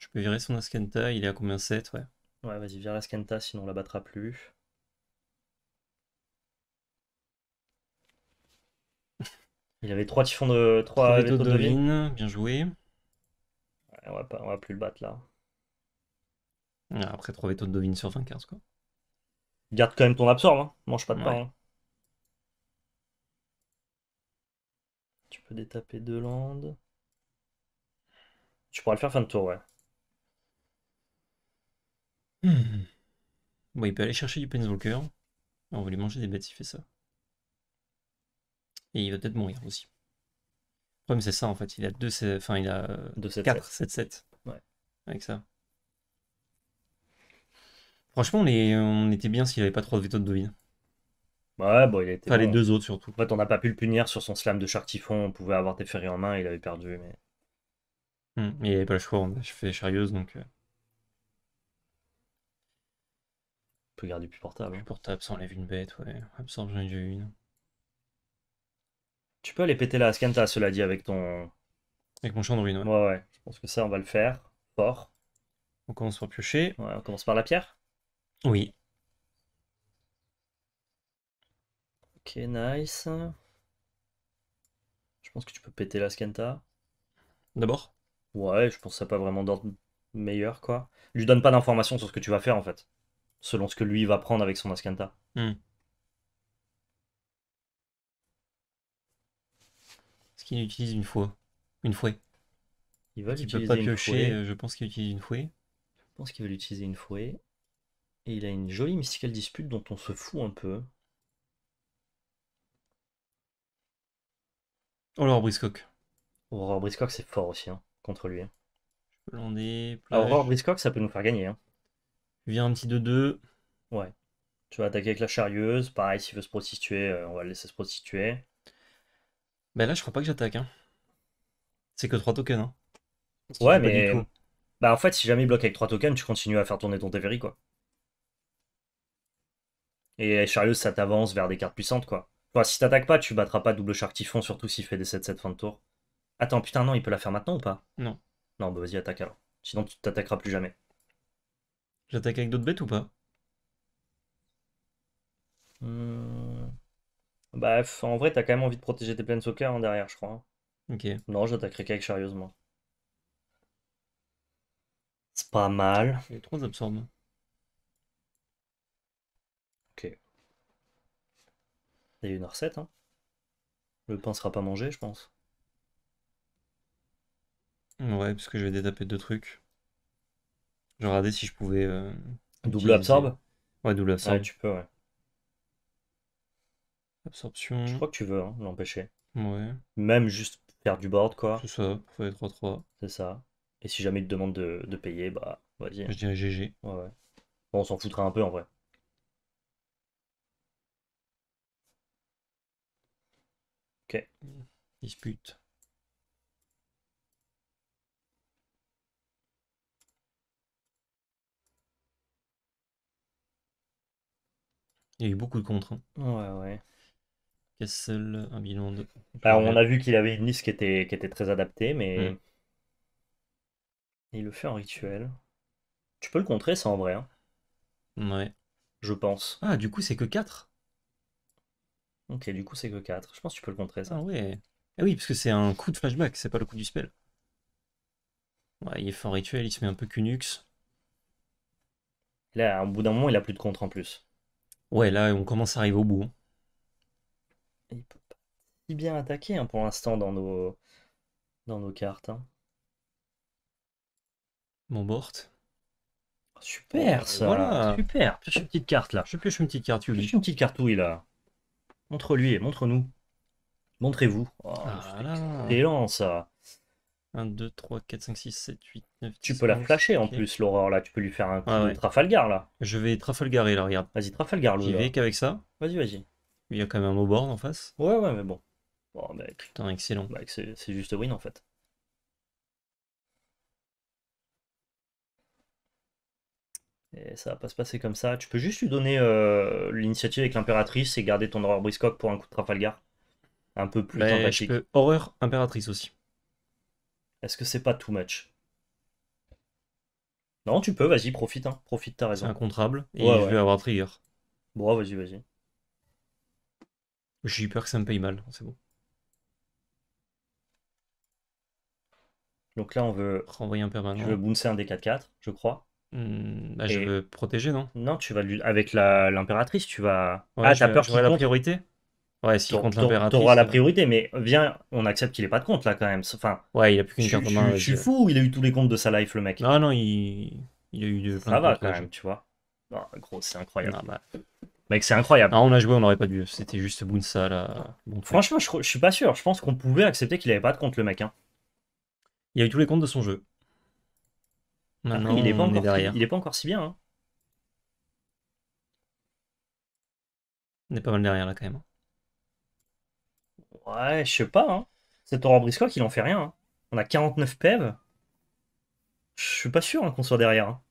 Je peux virer son Askenta, il est à combien 7, ouais. Ouais, vas-y, vire Askenta, sinon on la battra plus. Il avait 3 typhons de. 3 de devine, bien joué. on, va va plus le battre là. après 3 vétos de devine sur 20 cartes quoi. Garde quand même ton absorbe, hein. mange pas de pain. Hein. Tu peux détaper deux landes. Tu pourras le faire fin de tour, ouais. Bon, il peut aller chercher du cœur. On va lui manger des bêtes s'il fait ça. Et il va peut-être mourir aussi. Le problème, c'est ça en fait. Il a 2, enfin, il a 4, 7, 7. Avec ça. Franchement, on était bien s'il avait pas trop de veto de Dovin. Ouais, bon, il était les deux autres surtout. En fait, on n'a pas pu le punir sur son slam de chartifon On pouvait avoir des ferries en main, il avait perdu, mais. Hmm. Il avait pas le choix. Je fais sérieuse donc. Euh. peut garder plus portable. Hein. Plus portable, ça enlève une bête, ouais. Absorbe, j'en ai une. Tu peux aller péter la askenta, cela dit, avec ton. Avec mon champ ouais. ouais. Je pense que ça, on va le faire. Fort. On commence par piocher. Ouais, on commence par la pierre Oui. Ok, nice. Je pense que tu peux péter la Skenta. D'abord Ouais, je pense que ça pas vraiment d'ordre meilleur, quoi. Je lui donne pas d'informations sur ce que tu vas faire, en fait selon ce que lui va prendre avec son Ascanta. Hmm. Est-ce qu'il utilise une fouet Une fouet. Il va peut pas piocher, euh, je pense qu'il utilise une fouet. Je pense qu'il va l'utiliser une fouet. Et il a une jolie mystical dispute dont on se fout un peu. Aurore Briscock. Aurore Briscock, c'est fort aussi hein, contre lui. Hein. Ah, Aurore Briscock, ça peut nous faire gagner. Hein. Vient un petit 2-2. Ouais. Tu vas attaquer avec la charrieuse. Pareil, s'il veut se prostituer, euh, on va le laisser se prostituer. Ben là, je crois pas que j'attaque. Hein. C'est que 3 tokens. Hein. ouais, mais. Bah, en fait, si jamais il bloque avec 3 tokens, tu continues à faire tourner ton Teferi, quoi. Et euh, charrieuse, ça t'avance vers des cartes puissantes, quoi. Enfin, si t'attaques pas, tu battras pas double char typhon, surtout s'il fait des 7-7 fin de tour. Attends, putain, non, il peut la faire maintenant ou pas Non. Non, bah vas-y, attaque alors. Sinon, tu t'attaqueras plus jamais. J'attaque avec d'autres bêtes ou pas Bref, hmm. Bah, en vrai, t'as quand même envie de protéger tes plaines soccer hein, derrière, je crois. Hein. Ok. Non, j'attaquerai qu'avec sérieusement. C'est pas mal. Les trois absorbent. Ok. Il y a une recette, hein. Le pain sera pas mangé, je pense. Ouais, parce que je vais détaper deux trucs. Je regardais si je pouvais. Euh, double absorbe Ouais, double absorbe. Ouais, tu peux, ouais. Absorption. Je crois que tu veux hein, l'empêcher. Ouais. Même juste faire du board, quoi. C'est ça, pour 3-3. C'est ça. Et si jamais il te demande de, payer, bah, vas-y. Je dirais GG. Ouais, ouais. Bon, on s'en foutra un peu en vrai. Ok. Dispute. Il y a eu beaucoup de contre. Hein. Ouais, ouais. seul un bilan de. Bah, on a vu qu'il avait une liste qui était, qui était très adaptée, mais. Mm. Il le fait en rituel. Tu peux le contrer, ça en vrai. Hein. Ouais. Je pense. Ah, du coup, c'est que 4 Ok, du coup, c'est que 4. Je pense que tu peux le contrer, ça. Ah, ouais. Ah oui, parce que c'est un coup de flashback, c'est pas le coup du spell. Ouais, il est en rituel, il se met un peu cunux. Là, au bout d'un moment, il a plus de contre en plus. Ouais, là, on commence à arriver au bout. Hein. Il peut pas si bien attaquer hein, pour l'instant dans nos... dans nos cartes. Hein. Mon morte. Oh, super ça, voilà. super. Pioche une petite carte là. Je pioche une petite carte, Je Pioche une petite cartouille là. Montre-lui, et montre-nous. Montrez-vous. Oh, ah ça. 1, 2, 3, 4, 5, 6, 7, 8, 9, 10, Tu peux la flasher en plus, l'horreur là. Tu peux lui faire un coup de Trafalgar, là. Je vais Trafalgarer, là, regarde. Vas-y, Trafalgar, le. vais qu'avec ça. Vas-y, vas-y. Il y a quand même un board en face. Ouais, ouais, mais bon. bon bah, Putain, excellent. Bah, c'est juste win, en fait. Et ça va pas se passer comme ça. Tu peux juste lui donner euh, l'initiative avec l'impératrice et garder ton horreur briscock pour un coup de Trafalgar. Un peu plus bah, Je peux... Horreur impératrice aussi. Est-ce que c'est pas too much Non, tu peux, vas-y, profite, hein, profite, ta raison. Incontrable, et je vais avoir trigger. Bon, vas-y, vas-y. J'ai eu peur que ça me paye mal, c'est bon. Donc là, on veut. Renvoyer un permanent. Je veux Booncer un des 4-4, je crois. Hmm, bah, je veux protéger, non Non, tu vas lui... avec l'Impératrice, tu vas. ah, t'as peur de la priorité Ouais, si compte T'auras la euh. priorité, mais viens, on accepte qu'il ait pas de compte là quand même. Enfin, ouais, il a plus qu'une carte en main. Je, suis fou, il a eu tous les comptes de sa life le mec. Non, non, il, il a eu de Ça va quand même, tu vois. Non, gros, c'est incroyable. Bah. Mec, c'est incroyable. Ah, on a joué, on n'aurait pas dû. C'était juste Bounsa là. Franchement, je, suis pas sûr. Je pense qu'on pouvait accepter qu'il avait pas de compte le mec. Hein. Il a eu tous les comptes de son jeu. il est pas encore, derrière. Il est pas encore si bien. Hein. On est pas mal derrière là quand même. Hein. Ouais, je sais pas. Hein. Cet Aurore Briscoe, il en fait rien. Hein. On a 49 PEV. Je suis pas sûr hein, qu'on soit derrière. Hein.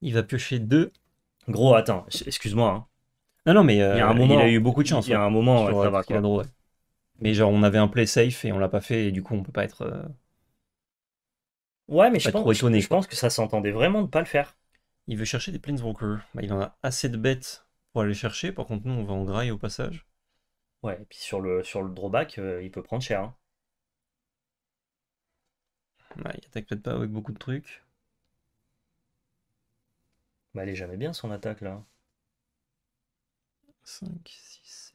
Il va piocher deux Gros, attends, excuse-moi. Non, non, mais euh, il, a eu beaucoup de chance. Il y a un moment, ça va. Mais genre, on avait un play safe et on l'a pas fait, et du coup, on peut pas être. Euh, ouais, mais je pense, je, pense, que ça s'entendait vraiment de pas le faire. Il veut chercher des Planeswalkers. Bah, il en a assez de bêtes pour aller chercher. Par contre, nous, on va en graille au passage. Ouais, et puis sur le, sur le drawback, euh, il peut prendre cher. Hein. il attaque peut-être pas avec beaucoup de trucs. Bah, elle est jamais bien son attaque là. 5, 6, 7,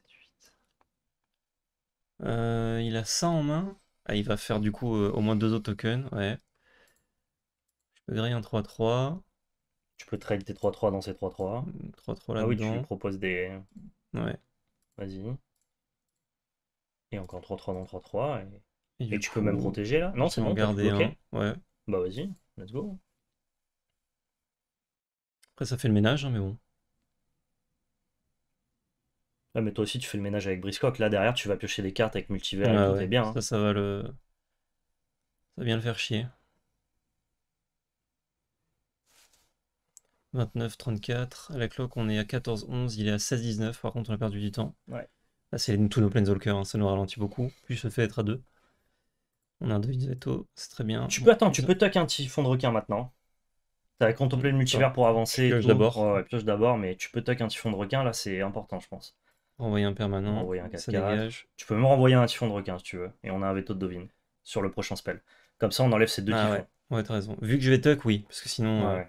8. il a 100 en main. Ah, il va faire du coup euh, au moins deux autres tokens. Ouais. Je peux griller un 3-3. Tu peux trade tes 3-3 dans ces 3-3. 3-3 là Ah oui, tu lui proposes des. Ouais. Vas-y. Et encore 3-3 non 3-3. Et, tu peux même protéger là Non, c'est bon. Garder, hein, Ouais. Bah vas-y, let's go. Après, ça fait le ménage, hein, mais bon. ah mais toi aussi, tu fais le ménage avec Briscock. Là, derrière, tu vas piocher des cartes avec multivers. Ah bien. Hein. Ça, va le. Ça va bien le faire chier. 29, 34. À la cloque, on est à 14, 11. Il est à 16, 19. Par contre, on a perdu du temps. Ouais. Ah, c'est tous nos Planeswalkers, hein, ça nous ralentit beaucoup. Plus se fait être à deux. On a un veto, c'est très bien. Tu peux, attends, tu peux tuck un typhon de requin maintenant. T'as contemplé le multivers pour avancer. Pioche d'abord. pioche d'abord, mais tu peux tuck un typhon de requin, là c'est important, je pense. Renvoyer un permanent. un Tu peux me renvoyer un typhon de requin si tu veux. Et on a un veto de devine sur le prochain spell. Comme ça, on enlève ces deux typhons. Ah ouais, t'as raison. Vu que je vais tuck, oui. Parce que sinon. Euh,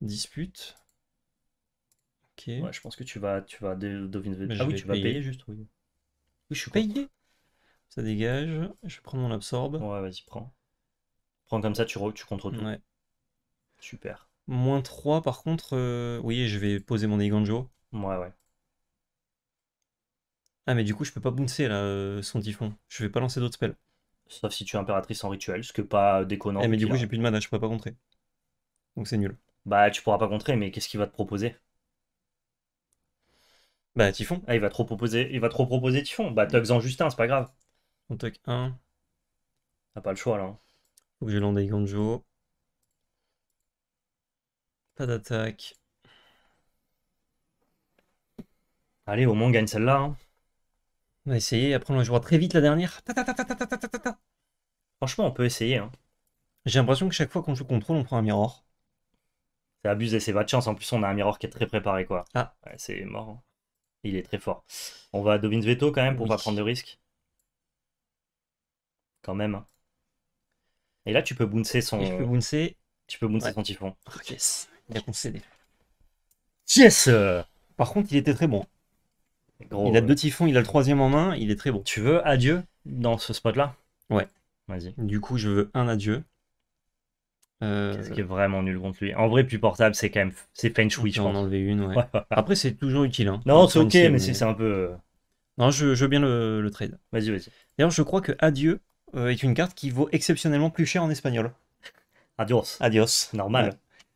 dispute. Ouais, je pense que tu vas, tu vas deviner. Ah oui, tu vas payer, juste, oui. Oui, je suis payé. Ça dégage. Je vais prendre mon absorbe. Ouais, vas-y, prends. Prends comme ça, tu, tu contrôles tout. Ouais. Super. Moins 3, par contre, euh, oui, je vais poser mon Eganjo. Ouais, ouais. Ah, mais du coup, je peux pas bouncer là, euh, son typhon. Je vais pas lancer d'autres spells. Sauf si tu es impératrice en rituel, ce que pas euh, déconnant. Eh, mais du coup, j'ai plus de mana, je pourrais pas contrer. Donc c'est nul. Bah, tu pourras pas contrer, mais qu'est-ce qu'il va te proposer bah, Typhon. Ah, il va trop proposer, il va trop proposer Typhon. Bah, Tugs en Justin, c'est pas grave. On tuck 1. T'as pas le choix, là. Hein. Faut que je lande Ganjo. Pas d'attaque. Allez, au moins, on gagne celle-là. Hein. On va essayer. Après, on jouera très vite la dernière. Ta, ta, ta, Franchement, on peut essayer. Hein. J'ai l'impression que chaque fois qu'on joue contrôle, on prend un miroir. C'est abusé, c'est pas de chance. En plus, on a un miroir qui est très préparé, quoi. Ah. c'est mort. Il est très fort. On va à Veto quand même pour ne pas prendre de risques. Quand même. Hein. Et là, tu peux bouncer son. Tu peux bouncer son typhon. Oh, yes, il a concédé. Yes euh. Par contre, il était très bon. il a deux typhons, il a le troisième en main, il est très bon. Tu veux adieu dans ce spot-là Ouais. Vas-y. Du coup, je veux un adieu. Euh, quest Ce qui est vraiment nul contre lui. En vrai, plus portable, c'est quand même c'est Feng je pense. en enlever une, ouais. Après, c'est toujours utile. Hein. Non, c'est ok, mais, c'est un peu. Euh. Non, je, je veux bien le, trade. Vas-y, vas-y. D'ailleurs, je crois que Adieu euh, est une carte qui vaut exceptionnellement plus cher en espagnol. Adios. Adios. Normal.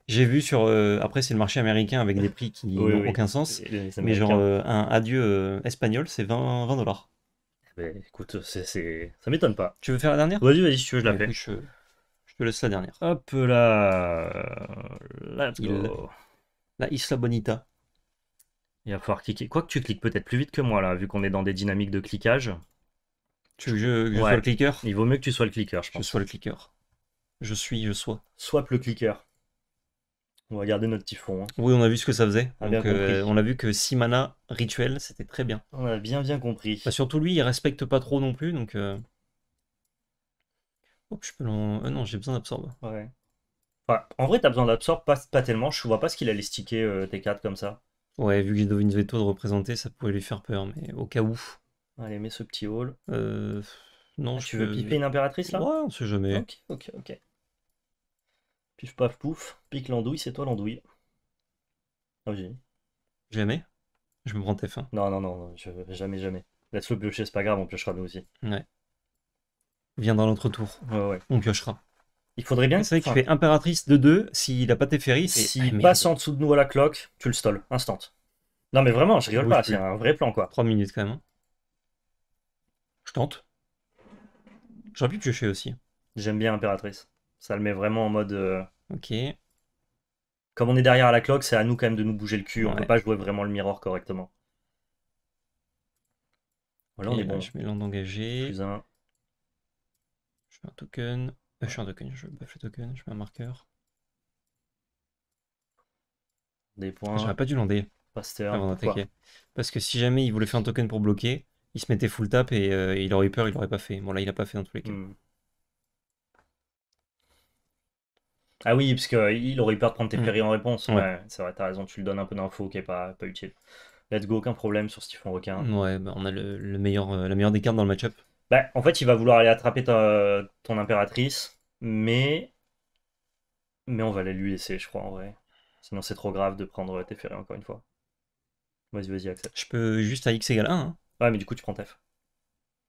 J'ai vu sur. après, c'est le marché américain avec des prix qui n'ont aucun sens. Mais genre, un Adieu espagnol, c'est 20 dollars. Eh ben, écoute, c'est ça m'étonne pas. Tu veux faire la dernière Vas-y, vas-y, si tu veux, je la bah, fais. Je te laisse la dernière. Hop là. Let's go. La Isla Bonita. Il va falloir cliquer. Quoique tu cliques peut-être plus vite que moi là, vu qu'on est dans des dynamiques de cliquage. Tu veux que je, sois le cliqueur Il vaut mieux que tu sois le cliqueur, je pense. Je sois le cliqueur. Je suis, je sois. Swap le cliqueur. On va garder notre typhon. Hein. Oui, on a vu ce que ça faisait. on a euh, vu que 6 mana rituel, c'était très bien. On a bien bien compris. Bah, surtout lui, il respecte pas trop non plus. Donc, euh, Oh, je peux ah non, j'ai besoin d'absorbe. Ouais. en vrai, t'as besoin d'absorbe, pas, tellement. Je vois pas ce qu'il allait sticker euh, tes cartes comme ça. Ouais, vu que j'ai Dovin Veto de représenter, ça pouvait lui faire peur, mais au cas où. Allez, mets ce petit hall. Euh, non, ah, je tu veux piper une impératrice là Ouais, on sait jamais. Ok, ok, ok. Pif paf pouf, pique l'andouille, c'est toi l'andouille. Ah, jamais Je me prends tf 1 Non, non, non, non jamais, jamais. Laisse le piocher, c'est pas grave, on piochera nous aussi. Ouais vient dans notre tour. Ouais, ouais. On piochera. Il faudrait bien. C'est vrai qu'il fait impératrice de 2 s'il a pas tes ferries. S'il ah, passe en dessous de nous à la cloque, tu le stalles, instant. Non mais vraiment, je rigole pas, c'est un vrai plan quoi. 3 minutes quand même. Hein. Je tente. J'aurais pu piocher aussi. J'aime bien impératrice. Ça le met vraiment en mode. Euh, ok. Comme on est derrière à la cloque, c'est à nous quand même de nous bouger le cul. On ne peut pas jouer vraiment le miroir correctement. Voilà, on est ben, bon. Je mets l'onde engagé. Plus un token. Euh, je suis un token, je buff le token, je mets un marqueur. Des points. J'aurais pas dû lander avant Parce que si jamais il voulait faire un token pour bloquer, il se mettait full tap et, euh, il aurait eu peur, il l'aurait pas fait. Bon là il a pas fait dans tous les cas. Hmm. Ah oui, parce qu'il euh, aurait eu peur de prendre tes péris hmm. en réponse. Ouais. c'est vrai, t'as raison, tu lui donnes un peu d'infos qui est pas, pas utile. Let's go, aucun problème sur Stephen Requin. Ouais, bah, on a le, meilleur, la meilleure des cartes dans le matchup. Bah, en fait, il va vouloir aller attraper ton impératrice, mais. Mais on va la lui laisser, je crois, en vrai. Sinon, c'est trop grave de prendre Teferi encore une fois. Vas-y, vas-y, accepte. Je peux juste à x égale 1. Hein. Ouais, mais du coup, tu prends TF.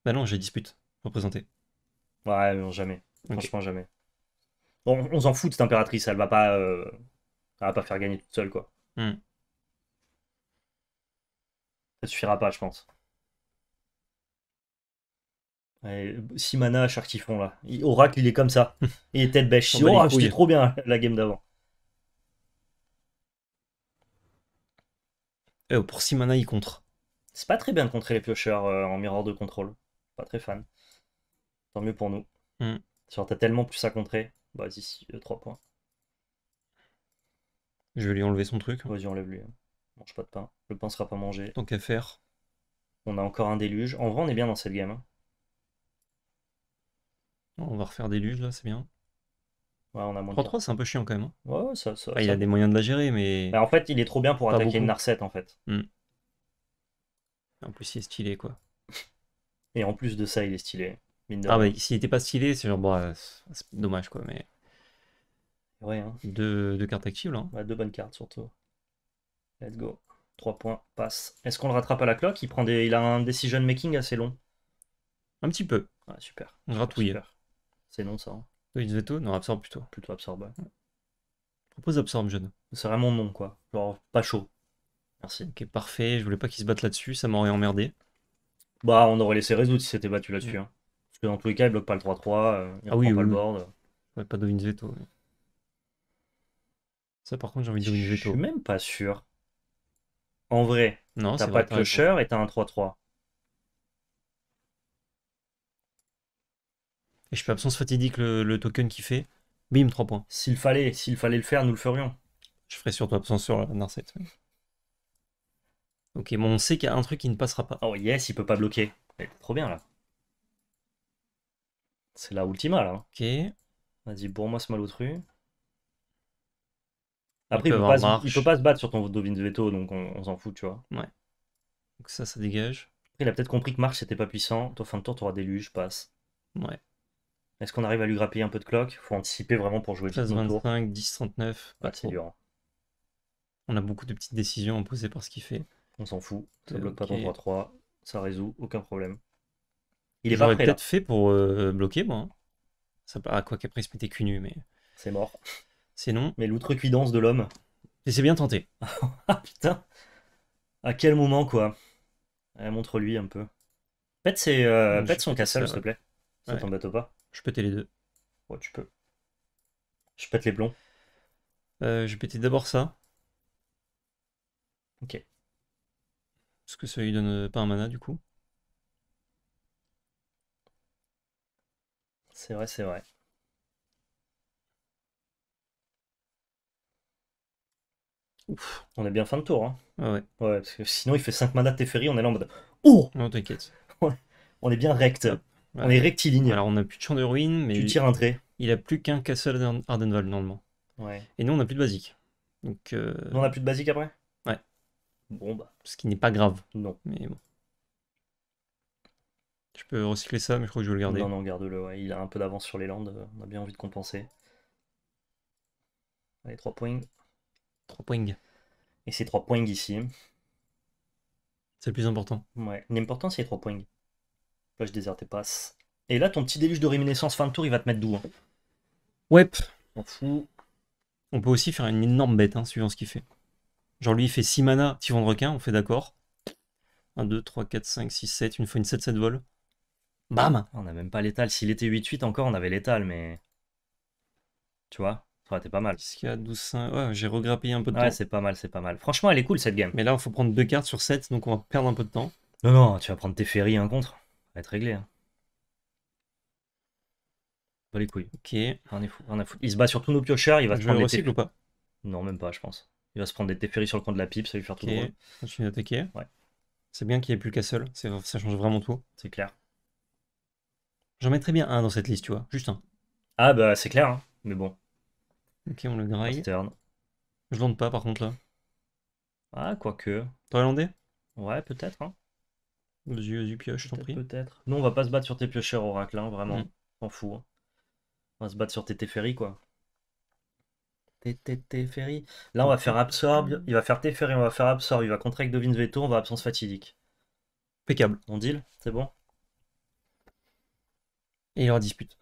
Bah non, j'ai dispute. Représenter. Ouais, mais jamais. Franchement, jamais. Bon, on s'en fout de cette impératrice, elle va pas. Euh, pas faire gagner toute seule, quoi. Hmm. Ça suffira pas, je pense. Simana, Chartifon là. Oracle, il est comme ça. Il est tête bêche. Oracle ah, j'étais trop bien la game d'avant. Eh, pour Simana, il contre. C'est pas très bien de contrer les piocheurs euh, en miroir de contrôle. Pas très fan. Tant mieux pour nous. Tu hmm. Genre, t'as tellement plus à contrer. vas ici, 3 points. Je vais lui enlever son truc. Vas-y, enlève-lui. Hein. Mange pas de pain. Le pain sera pas mangé. Tant qu'à faire. On a encore un déluge. En vrai, on est bien dans cette game. Hein. On va refaire des luges là, c'est bien. on a moins 3-3, c'est un peu chiant quand même. Hein. ça, ah, il a des moyens de la gérer, mais. en fait, il est trop bien pour attaquer une Narset en fait. Hmm. En plus, il est stylé quoi. Et en plus de ça, il est stylé. Ah, s'il était pas stylé, c'est genre, bah, dommage quoi, mais. Ouais, hein. Deux, cartes actives là. hein. deux bonnes cartes surtout. Let's go. 3 points, passe. Est-ce qu'on le rattrape à la cloque il, prend des... il a un decision making assez long. Un petit peu. super. Gratouille. C'est non ça. hein. Veto Non, absorbe plutôt. Plutôt absorbe. Propose absorbe, jeune. C'est vraiment non quoi. Genre pas chaud. Merci. Ok, parfait. Je voulais pas qu'il se batte là-dessus, ça m'aurait emmerdé. Bah on aurait laissé résoudre si c'était battu là-dessus. Hein. Parce que dans tous les cas, il bloque pas le 3-3, euh, il Ah oui, pas le board. Ouais, pas Dovin Veto. Ça, par contre, j'ai envie de Je suis même pas sûr. En vrai, t'as pas de clusher et t'as un 3-3. Et je fais absence fatidique le, token qui fait. Bim, 3 points. S'il fallait, s'il fallait le faire, nous le ferions. Je ferai surtout absence sur Narset. Ok, bon, on sait qu'il y a un truc qui ne passera pas. Oh yes, il peut pas bloquer. trop bien là. C'est la ultima là. Ok. Vas-y, bourre-moi ce malotru. Après, il, peut, pas se, battre sur ton de Veto, donc on, s'en fout, tu vois. Ouais. Donc ça, ça dégage. Après, il a peut-être compris que Marche c'était pas puissant. Toi, fin de tour, t'auras déluge, passe. Ouais. Est-ce qu'on arrive à lui grappiller un peu de clock Faut anticiper vraiment pour jouer 15, 25, 10, 39. c'est dur. Hein. On a beaucoup de petites décisions imposées par ce qu'il fait. On s'en fout. Ça euh, bloque pas ton 3-3. Ça résout aucun problème. Il est pas prêt. peut-être fait pour euh, bloquer, moi. Bon, hein. Ça à quoi qu'après, il se mettait nu, mais. C'est mort. C'est non. Mais l'outrecuidance de l'homme. Et c'est bien tenté. ah putain À quel moment, quoi eh, Montre-lui un peu. Pète, euh, son castle, s'il te plaît. Ça t'embête t'embête pas je pétais les deux. Ouais, tu peux. Je pète les blonds. Euh, je je péter d'abord ça. Ok. Parce que ça lui donne euh, pas un mana du coup. C'est vrai, c'est vrai. On est bien fin de tour. Hein. Ah ouais. ouais. parce que sinon il fait 5 manas de Teferi, on est là en mode. Oh Non, t'inquiète. on est bien rect. On est rectiligne. Alors on a plus de champ de ruines, mais. Tu tires un trait. Il a plus qu'un Castle Ardenval normalement. Ouais. Et euh, nous on a plus de basique. Donc. On a plus de basique après Ouais. Bon bah. Ce qui n'est pas grave. Non. Mais bon. Je peux recycler ça, mais je crois que je vais le garder. Non, non, garde-le. Ouais. Il a un peu d'avance sur les landes. On a bien envie de compenser. Allez, 3 points. 3 points. Et ces 3 points ici. C'est le plus important. Ouais. L'important, c'est les 3 points je déserte et passe. Et là, ton petit déluge de réminiscence fin de tour, il va te mettre d'où hein Ouais. On On peut aussi faire une énorme bête, hein, suivant ce qu'il fait. Genre lui, il fait 6 mana, Tivon de requin, on fait d'accord. 1, 2, 3, 4, 5, 6, 7, une fois une 7, 7 vol. Bam On n'a même pas l'étal. S'il était 8-8 encore, on avait l'étal, mais... Tu vois Ça aurait pas mal. 6 Ouais, j'ai regrappé un peu de temps. c'est pas mal, c'est pas mal. Franchement, elle est cool, cette game. Mais là, il faut prendre 2 cartes sur 7, donc on va perdre un peu de temps. Non, non, tu vas prendre tes ferries un contre être réglé. Hein. Pas les couilles. Ok. On est fou, Il se bat sur tous nos piocheurs, il va je se prendre ou pas Non, même pas, je pense. Il va se prendre des téféries sur le coin de la pipe, ça lui faire tout drôle. je suis Ouais. C'est bien qu'il n'y ait plus le castle, ça change vraiment tout. C'est clair. J'en mettrais bien un dans cette liste, tu vois, juste un. Ah bah c'est clair, hein. mais bon. Ok, on le graille. Je lande pas par contre là. Ah, quoique. T'aurais landé Ouais, peut-être. Hein. Yeux du pioche, t'en prie. Peut-être. non on va pas se battre sur tes piocheurs, Oracle, hein, vraiment. T'en mm. fous. Hein. On va se battre sur tes Teferi, quoi. Teferi. Là, on va faire Absorb. Il va faire Teferi, on va faire Absorb. Il va contrer avec Devine Veto, on va Absence Fatidique. Impeccable. On deal, c'est bon. Et il aura dispute.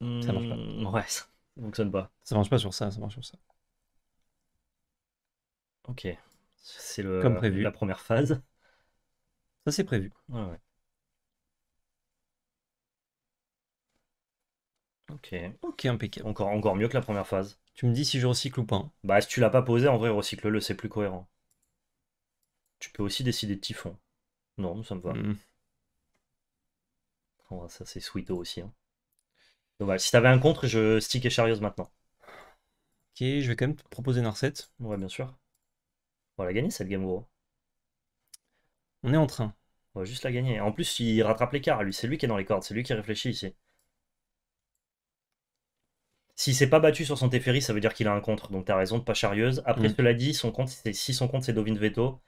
Hmm, ça marche pas. Ouais, ça fonctionne pas. Ça marche pas sur ça, ça marche sur ça. Ok. C'est le, Comme prévu. la première phase. Ça, c'est prévu. Ok. Ok, impeccable. Encore, encore mieux que la première phase. Tu me dis si je recycle ou pas. Hein. Bah, si tu l'as pas posé, en vrai, recycle-le, c'est plus cohérent. Tu peux aussi décider de typhon. Non, ça me va. Hmm. ça, c'est sweeto aussi. Hein. Si t'avais un contre, je stick et chariot maintenant. Ok, je vais quand même te proposer Narset. Ouais, bien sûr. On va la gagner cette game, gros. On est en train. On va juste la gagner. En plus, il rattrape l'écart, lui. C'est lui qui est dans les cordes, c'est lui qui réfléchit ici. S'il s'est pas battu sur son Teferi, ça veut dire qu'il a un contre. Donc t'as raison de pas charrieuse. Après, te mm. cela dit, son compte, si son compte c'est Dovin Veto,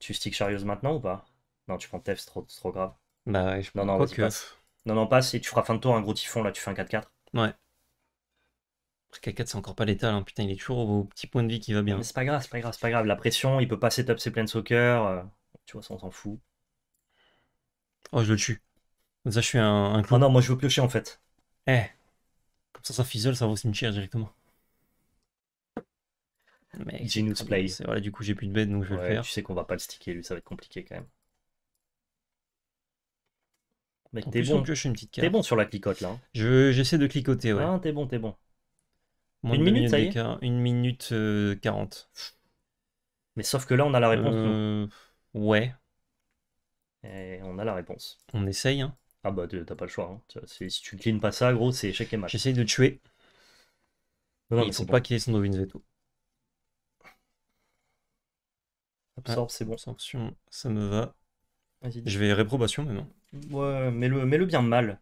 tu stick Charieuse maintenant ou pas Non, tu prends Tef, c'est trop, grave. Bah, non, non, pas que... Non, non, passe et tu feras fin de tour un gros typhon là, tu fais un 4-4. Ouais. Après, 4-4, c'est encore pas l'état, hein. putain, il est toujours au petit point de vie qui va bien. C'est pas grave, c'est pas grave, c'est pas grave. La pression, il peut pas setup ses plein soccer. Euh. Tu vois, ça, on s'en fout. Oh, je le tue. ça, je suis un, ah non, moi, je veux piocher, en fait. Eh. Comme ça, ça fizzle, ça va me cimetière directement. j'ai Genius play. Voilà, du coup, j'ai plus de bête, donc je vais le faire. Tu sais qu'on va pas le sticker, lui, ça va être compliqué quand même. Mais t'es bon. Pioche une petite T'es bon sur la clicote, là. Hein. Je, J'essaie de clicoter, ouais. Ah, t'es bon, t'es bon. une, minute, ça Une minute euh, quarante. Mais sauf que là, on a la réponse, euh, Ouais. Et on a la réponse. On essaye, hein. Ah bah t'as pas le choix. Hein. Si tu clean pas ça, gros, c'est chaque et match. J'essaye de tuer. Non, non, faut pas qu'il ait son Veto. Absorbe, c'est bon. sanction. ça me va. Je vais réprobation maintenant. Ouais, mets-le, mets-le bien mal.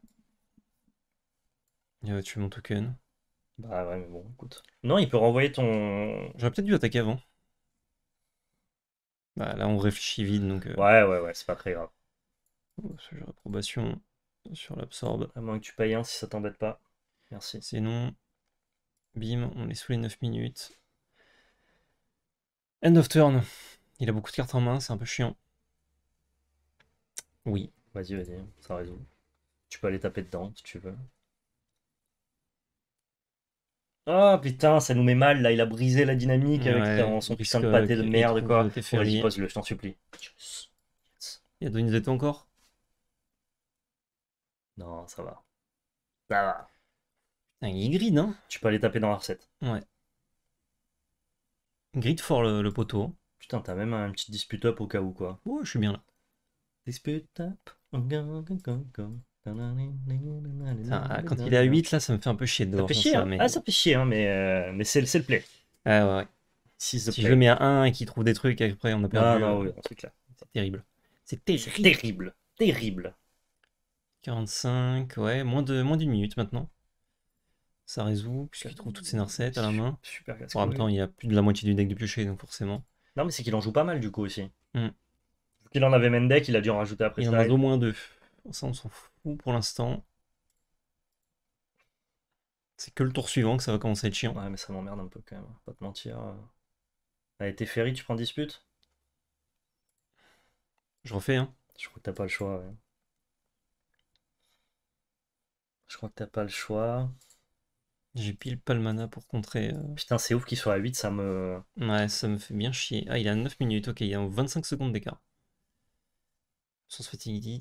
Il va tuer mon token. Bah ouais, mais bon, écoute. Non, il peut renvoyer ton. J'aurais peut-être dû attaquer avant. Bah, là, on réfléchit vite, donc. Euh, ouais, ouais, ouais, c'est pas très grave. Oh, J'ai sur l'absorbe. À moins que tu payes un si ça t'embête pas. Merci. non bim, on est sous les 9 minutes. End of turn. Il a beaucoup de cartes en main, c'est un peu chiant. Oui. Vas-y, vas-y, ça résout. Tu peux aller taper dedans si tu veux. Oh, putain, ça nous met mal là, il a brisé la dynamique avec son- putain de pâté de merde quoi. Vas-y, pose-le, je t'en supplie. Il y a Donizetto encore Non, ça va. Ça va. Il grid, hein Tu peux aller taper dans la recette. Grid fort le, poteau. Putain, t'as même un petit dispute up au cas où quoi. Oh, je suis bien là. Dispute up quand il est à 8, là, ça me fait un peu chier de Ça chier, hein. mais... Ah, ça fait chier, hein, mais, euh, mais c'est le play. Ah, ouais. Si, je le mets à 1 et qu'il trouve des trucs, après on a perdu. Ah, non, euh, oui, là. C'est terrible. C'est terrible. Terrible. 45, ouais, moins d'une moins minute maintenant. Ça résout, puisqu'il trouve toutes ses narcettes à la main. En même temps, il y a plus de la moitié du deck de piocher, donc forcément. Non, mais c'est qu'il en joue pas mal du coup aussi. Hmm. il en avait même deck, il a dû en rajouter après. Il en a au moins deux. Ça, on s'en fout pour l'instant. C'est que le tour suivant que ça va commencer à être chiant. Ouais, mais ça m'emmerde un peu quand même, hein, pas te mentir. Allez, t'es ferry, tu prends dispute Je refais, hein. Je crois que t'as pas le choix, Je crois que t'as pas le choix. J'ai pile pas le mana pour contrer. Euh. Putain, c'est ouf qu'il soit à 8, ça me. Ouais, ça me fait bien chier. Ah, il a 9 minutes, ok, il a 25 secondes d'écart. Sans fatigue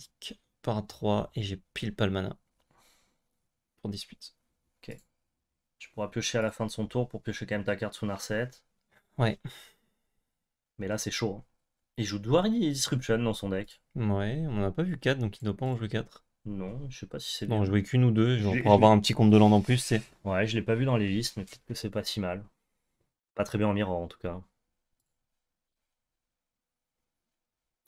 par 3 et j'ai pile pas le mana pour dispute Ok. Tu pourras piocher à la fin de son tour pour piocher quand même ta carte sous 7. Ouais. Mais là, c'est chaud. Hein. Il joue Douari Disruption dans son deck. Ouais, on n'a pas vu 4, donc il doit pas en jouer 4. Non, je sais pas si c'est bien. Bon, jouer qu'une ou deux, genre pour avoir un petit compte de land en plus, c'est. Ouais, je l'ai pas vu dans les listes, mais peut-être que c'est pas si mal. Pas très bien en miroir en tout cas.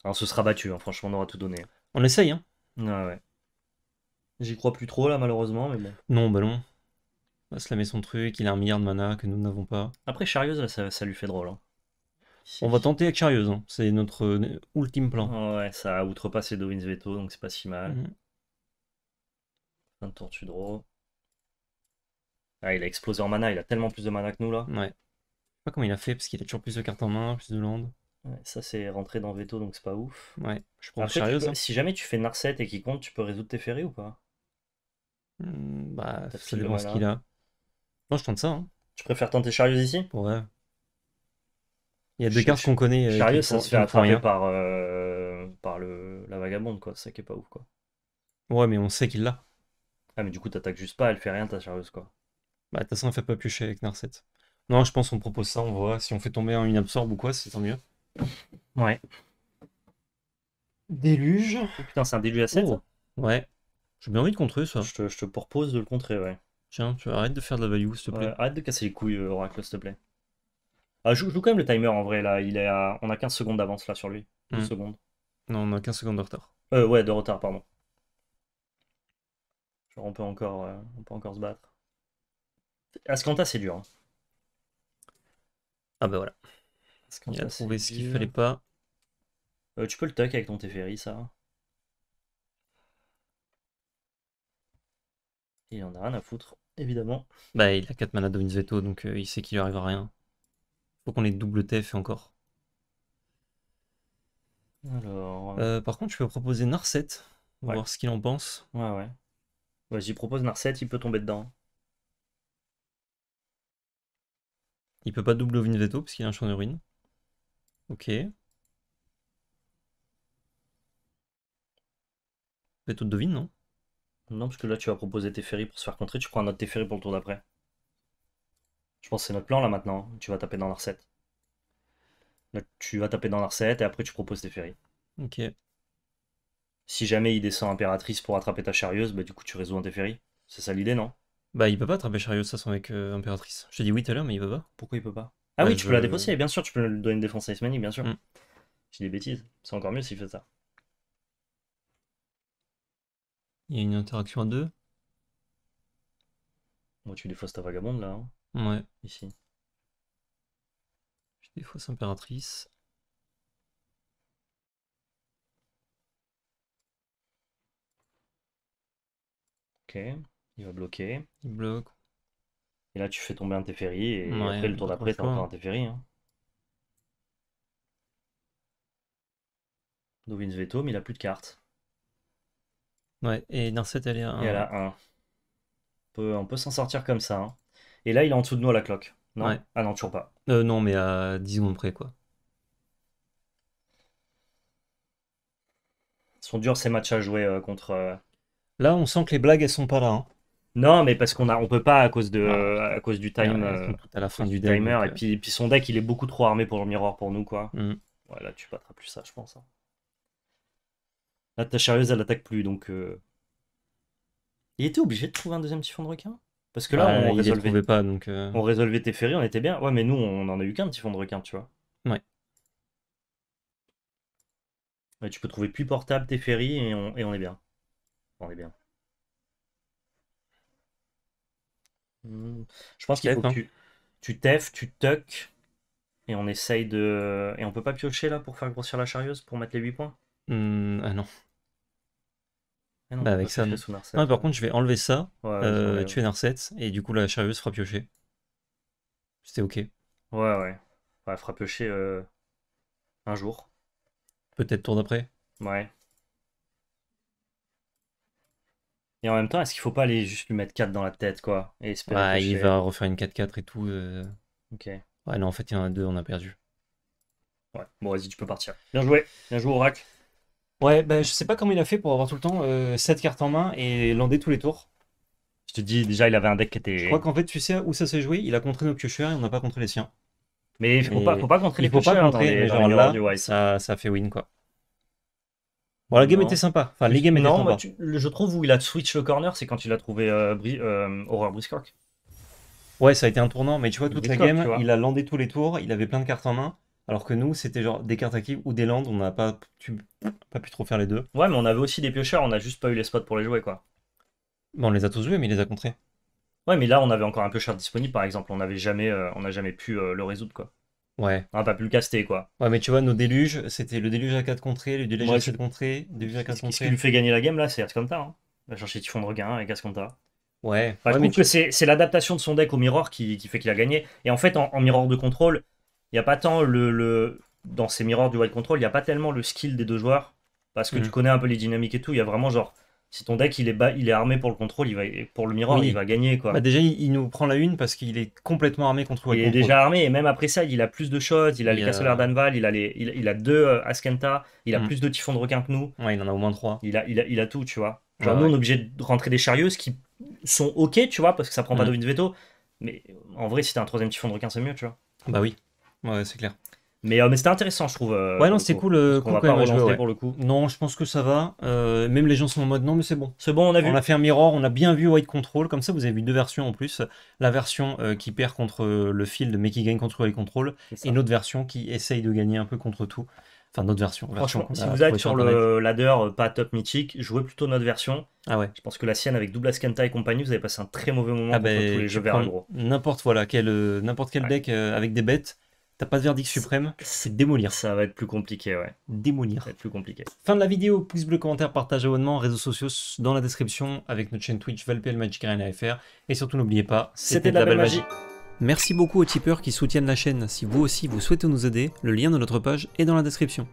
Alors ce sera battu, hein, franchement on aura tout donné. On essaye, hein. Ouais ouais. J'y crois plus trop là, malheureusement, mais bon. Non, bah non. Il va bah, slammer son truc, il a un milliard de mana que nous n'avons pas. Après, Charieuse, là, ça, lui fait drôle. Hein. On va tenter avec Charieuse, hein. c'est notre euh, ultime plan. ouais, ça a outrepassé Dovin's Veto, donc c'est pas si mal. Mm. Un tortue draw. Ah, il a explosé en mana, il a tellement plus de mana que nous là. Ouais. Je sais pas comment il a fait, parce qu'il a toujours plus de cartes en main, plus de land ça, c'est rentré dans veto, donc c'est pas ouf. Ouais, je prends Si jamais tu fais Narset et qu'il compte, tu peux résoudre tes ferries ou pas hmm, Bah, ça dépend ce qu'il a. Non, je tente ça. Hein. Tu préfères tenter Chariot ici Ouais. Il y a deux cartes qu'on connaît. Euh, Charius ça se fait attraper par, euh, par la vagabonde, quoi. ça qui est pas ouf, quoi. Ouais, mais on sait qu'il l'a. Ah, mais du coup, t'attaques juste pas, elle fait rien, ta Charius quoi. Bah, de toute façon, fait pas plus avec Narset. Non, je pense qu'on propose ça, on voit. Si on fait tomber une absorbe ou quoi, c'est tant mieux. Ouais. Déluge. putain, c'est un déluge à 7 Ouais. J'ai bien envie de contrer ça. Je te, propose de le contrer, ouais. Tiens, tu arrêtes de faire de la value, s'il te plaît. arrête de casser les couilles, euh, Oracle, s'il te plaît. Ah, je joue quand même le timer en vrai, là. Il est à... On a 15 secondes d'avance là sur lui. 15 hmm. secondes. Non, on a 15 secondes de retard. Euh, ouais, de retard, pardon. Genre, on peut encore, euh, on peut encore se battre. Ascanta, c'est dur. Hein. Ah, bah voilà. Il a trouvé ce qu'il fallait pas. Euh, tu peux le tuck avec ton Teferi, ça. Il en a rien à foutre, évidemment. Bah, il a 4 malades de Veto, donc euh, il sait qu'il lui arrivera rien. Faut qu'on ait double TF encore. Alors. Euh, par contre, je peux proposer Narset, on va voir ce qu'il en pense. Ouais, ouais. vas bah, j'y propose Narset, il peut tomber dedans. Il peut pas double Vinzetto, Veto parce qu'il a un champ de ruines. Ok. Mais tout devine, non Non, parce que là, tu vas proposer tes ferries pour se faire contrer. Tu prends un autre Teferi pour le tour d'après. Je pense que c'est notre plan, là, maintenant. Hein. Tu vas taper dans la recette. tu vas taper dans la recette et après, tu proposes tes ferries. Ok. Si jamais il descend impératrice pour attraper ta chariose, bah du coup tu résous un Teferi. C'est ça l'idée, non Bah il peut pas attraper de ça, sans avec euh, impératrice. Je t'ai dis oui tout à l'heure, mais il peut pas. Pourquoi il peut pas ah oui, tu peux la déposer, bien sûr, tu peux donner une défense à Ismani, bien sûr. Mm. si des bêtises, c'est encore mieux s'il fait ça. Il y a une interaction à deux Moi, tu défausses ta vagabonde là. Hein. ouais. Ici. Je défausse impératrice. Ok, il va bloquer. Il bloque, et là, tu fais tomber un Teferi, et après, le tour d'après, t'as encore un Teferi. Hein. Dovin's Veto, mais il a plus de cartes. Ouais, et dans cette, elle est à 1. Et elle a 1. On peut, s'en sortir comme ça. Hein. Et là, il est en dessous de nous à la cloque. Non Ah non, toujours pas. Euh, non, mais à 10 secondes près, quoi. Ils sont durs ces matchs à jouer euh, contre. Euh, là, on sent que les blagues, elles sont pas là. Hein. Non, mais parce qu'on a, on peut pas à cause de, euh, cause du time, euh, à la fin du, timer, et puis, puis son deck il est beaucoup trop armé pour le miroir pour nous quoi. Voilà, mm. tu battras plus ça, je pense. Hein. Là, ta chérieuse elle attaque plus donc. Euh. Il était obligé de trouver un deuxième typhon de requin Parce que là, on, résolvait... pas, donc on résolvait tes ferries, on était bien. Ouais, mais nous, on en a eu qu'un typhon de requin, tu vois. Ouais. tu peux trouver plus portable tes ferries et on est bien. On est bien. Mmh. Je pense qu'il faut que hein. tu, tu teffes, tu tuck, et on essaye de. Et on peut pas piocher là pour faire grossir la charieuse pour mettre les 8 points mmh, ah, ah non. bah avec ça, non. par contre, je vais enlever ça, euh, tuer Narset, et du coup, la charieuse fera piocher. C'était ok. Ouais, ouais. elle fera piocher euh, un jour. Peut-être tour d'après Ouais. Et en même temps, est-ce qu'il faut pas aller juste lui mettre 4 dans la tête, quoi bah, il va refaire une 4-4 et tout. Euh. Ok. Ouais, non, en fait, il y en a deux, on a perdu. Ouais, bon, vas-y, tu peux partir. Bien joué, bien joué, Oracle. Ouais, ben, je sais pas comment il a fait pour avoir tout le temps 7 euh, cartes en main et lander tous les tours. Je te dis, déjà, il avait un deck qui était. Je crois qu'en fait, tu sais où ça s'est joué Il a contré nos piocheurs et on n'a pas contré les siens. Mais il faut, pas, faut pas contrer les piocheurs. Il hein, ça, ça fait win, quoi la game était sympa. Enfin, les games étaient non, je trouve où il a switch le corner, c'est quand il a trouvé Horror euh, euh, Briscock. Ouais, ça a été un tournant, mais tu vois, toute la game, il a landé tous les tours, il avait plein de cartes en main. Alors que nous, c'était genre des cartes actives ou des landes, on n'a pas, pu trop faire les deux. Ouais, mais on avait aussi des piocheurs, on n'a juste pas eu les spots pour les jouer, quoi. Bon, on les a tous joués, mais il les a contrés. Ouais, mais là, on avait encore un piocheur disponible, par exemple. On n'avait jamais, euh, on n'a jamais pu le résoudre, quoi. Ouais. On n'a pas pu le caster, quoi. Ouais, mais tu vois, nos déluges, c'était le déluge à 4 contrées, le déluge à 4 contrées, le déluge à 4 contrées. Ce qui lui fait gagner la game, là, c'est Asconta. Hein. Va chercher Typhon de Regain avec Asconta. Ouais. ouais je mais que c'est l'adaptation de son deck au Mirror qui, fait qu'il a gagné. Et en fait, en, Mirror de contrôle, il n'y a pas tant le, Dans ces Mirrors du Wild Control, il n'y a pas tellement le skill des deux joueurs. Parce que mm. tu connais un peu les dynamiques et tout. Il y a vraiment genre si ton deck il est, bas, il est armé pour le contrôle, il va, pour le miroir, il va gagner. Quoi. Bah, déjà, il, nous prend la une parce qu'il est complètement armé contre le Il est déjà armé, et même après ça, il a plus de choses. il a les euh, a... d'Anval, il, a les, il, a deux euh, Askenta, il a mm. plus de Typhon de requin que nous. Ouais, il en a au moins trois. Il a, il a, tout, tu vois. Genre, nous, on est obligé de rentrer des chariots, qui sont ok, tu vois, parce que ça prend pas mm. de veto. Mais en vrai, si t'as un troisième Typhon de requin, c'est mieux, tu vois. Bah oui, ouais, c'est clair. Euh, mais, c'était intéressant, je trouve. Euh, ouais, non, c'est cool. Euh, on pour le coup. Non, je pense que ça va. même les gens sont en mode non, mais c'est bon. C'est bon, on a vu. On a fait un mirror, on a bien vu White Control. Comme ça, vous avez vu deux versions en plus. La version qui perd contre le field, mais qui gagne contre White Control. Et notre version qui essaye de gagner un peu contre tout. Enfin, notre version. Franchement, si vous êtes sur le ladder pas top mythique, jouez plutôt notre version. Ah ouais. Je pense que la sienne avec Double Ascanta et compagnie, vous avez passé un très mauvais moment ah ben, tous les jeux en gros. N'importe voilà, quel, n'importe quel deck avec des bêtes T'as pas de verdict suprême, c'est démolir. Ça va être plus compliqué, ouais. Démolir. Ça va être plus compliqué. Fin de la vidéo, pouce bleu, commentaire, partage, abonnement, réseaux sociaux dans la description avec notre chaîne Twitch Valpl Magic à FR. Et surtout, n'oubliez pas, c'était de la, belle magie. magie. Merci beaucoup aux tipeurs qui soutiennent la chaîne. Si vous aussi vous souhaitez nous aider, le lien de notre page est dans la description.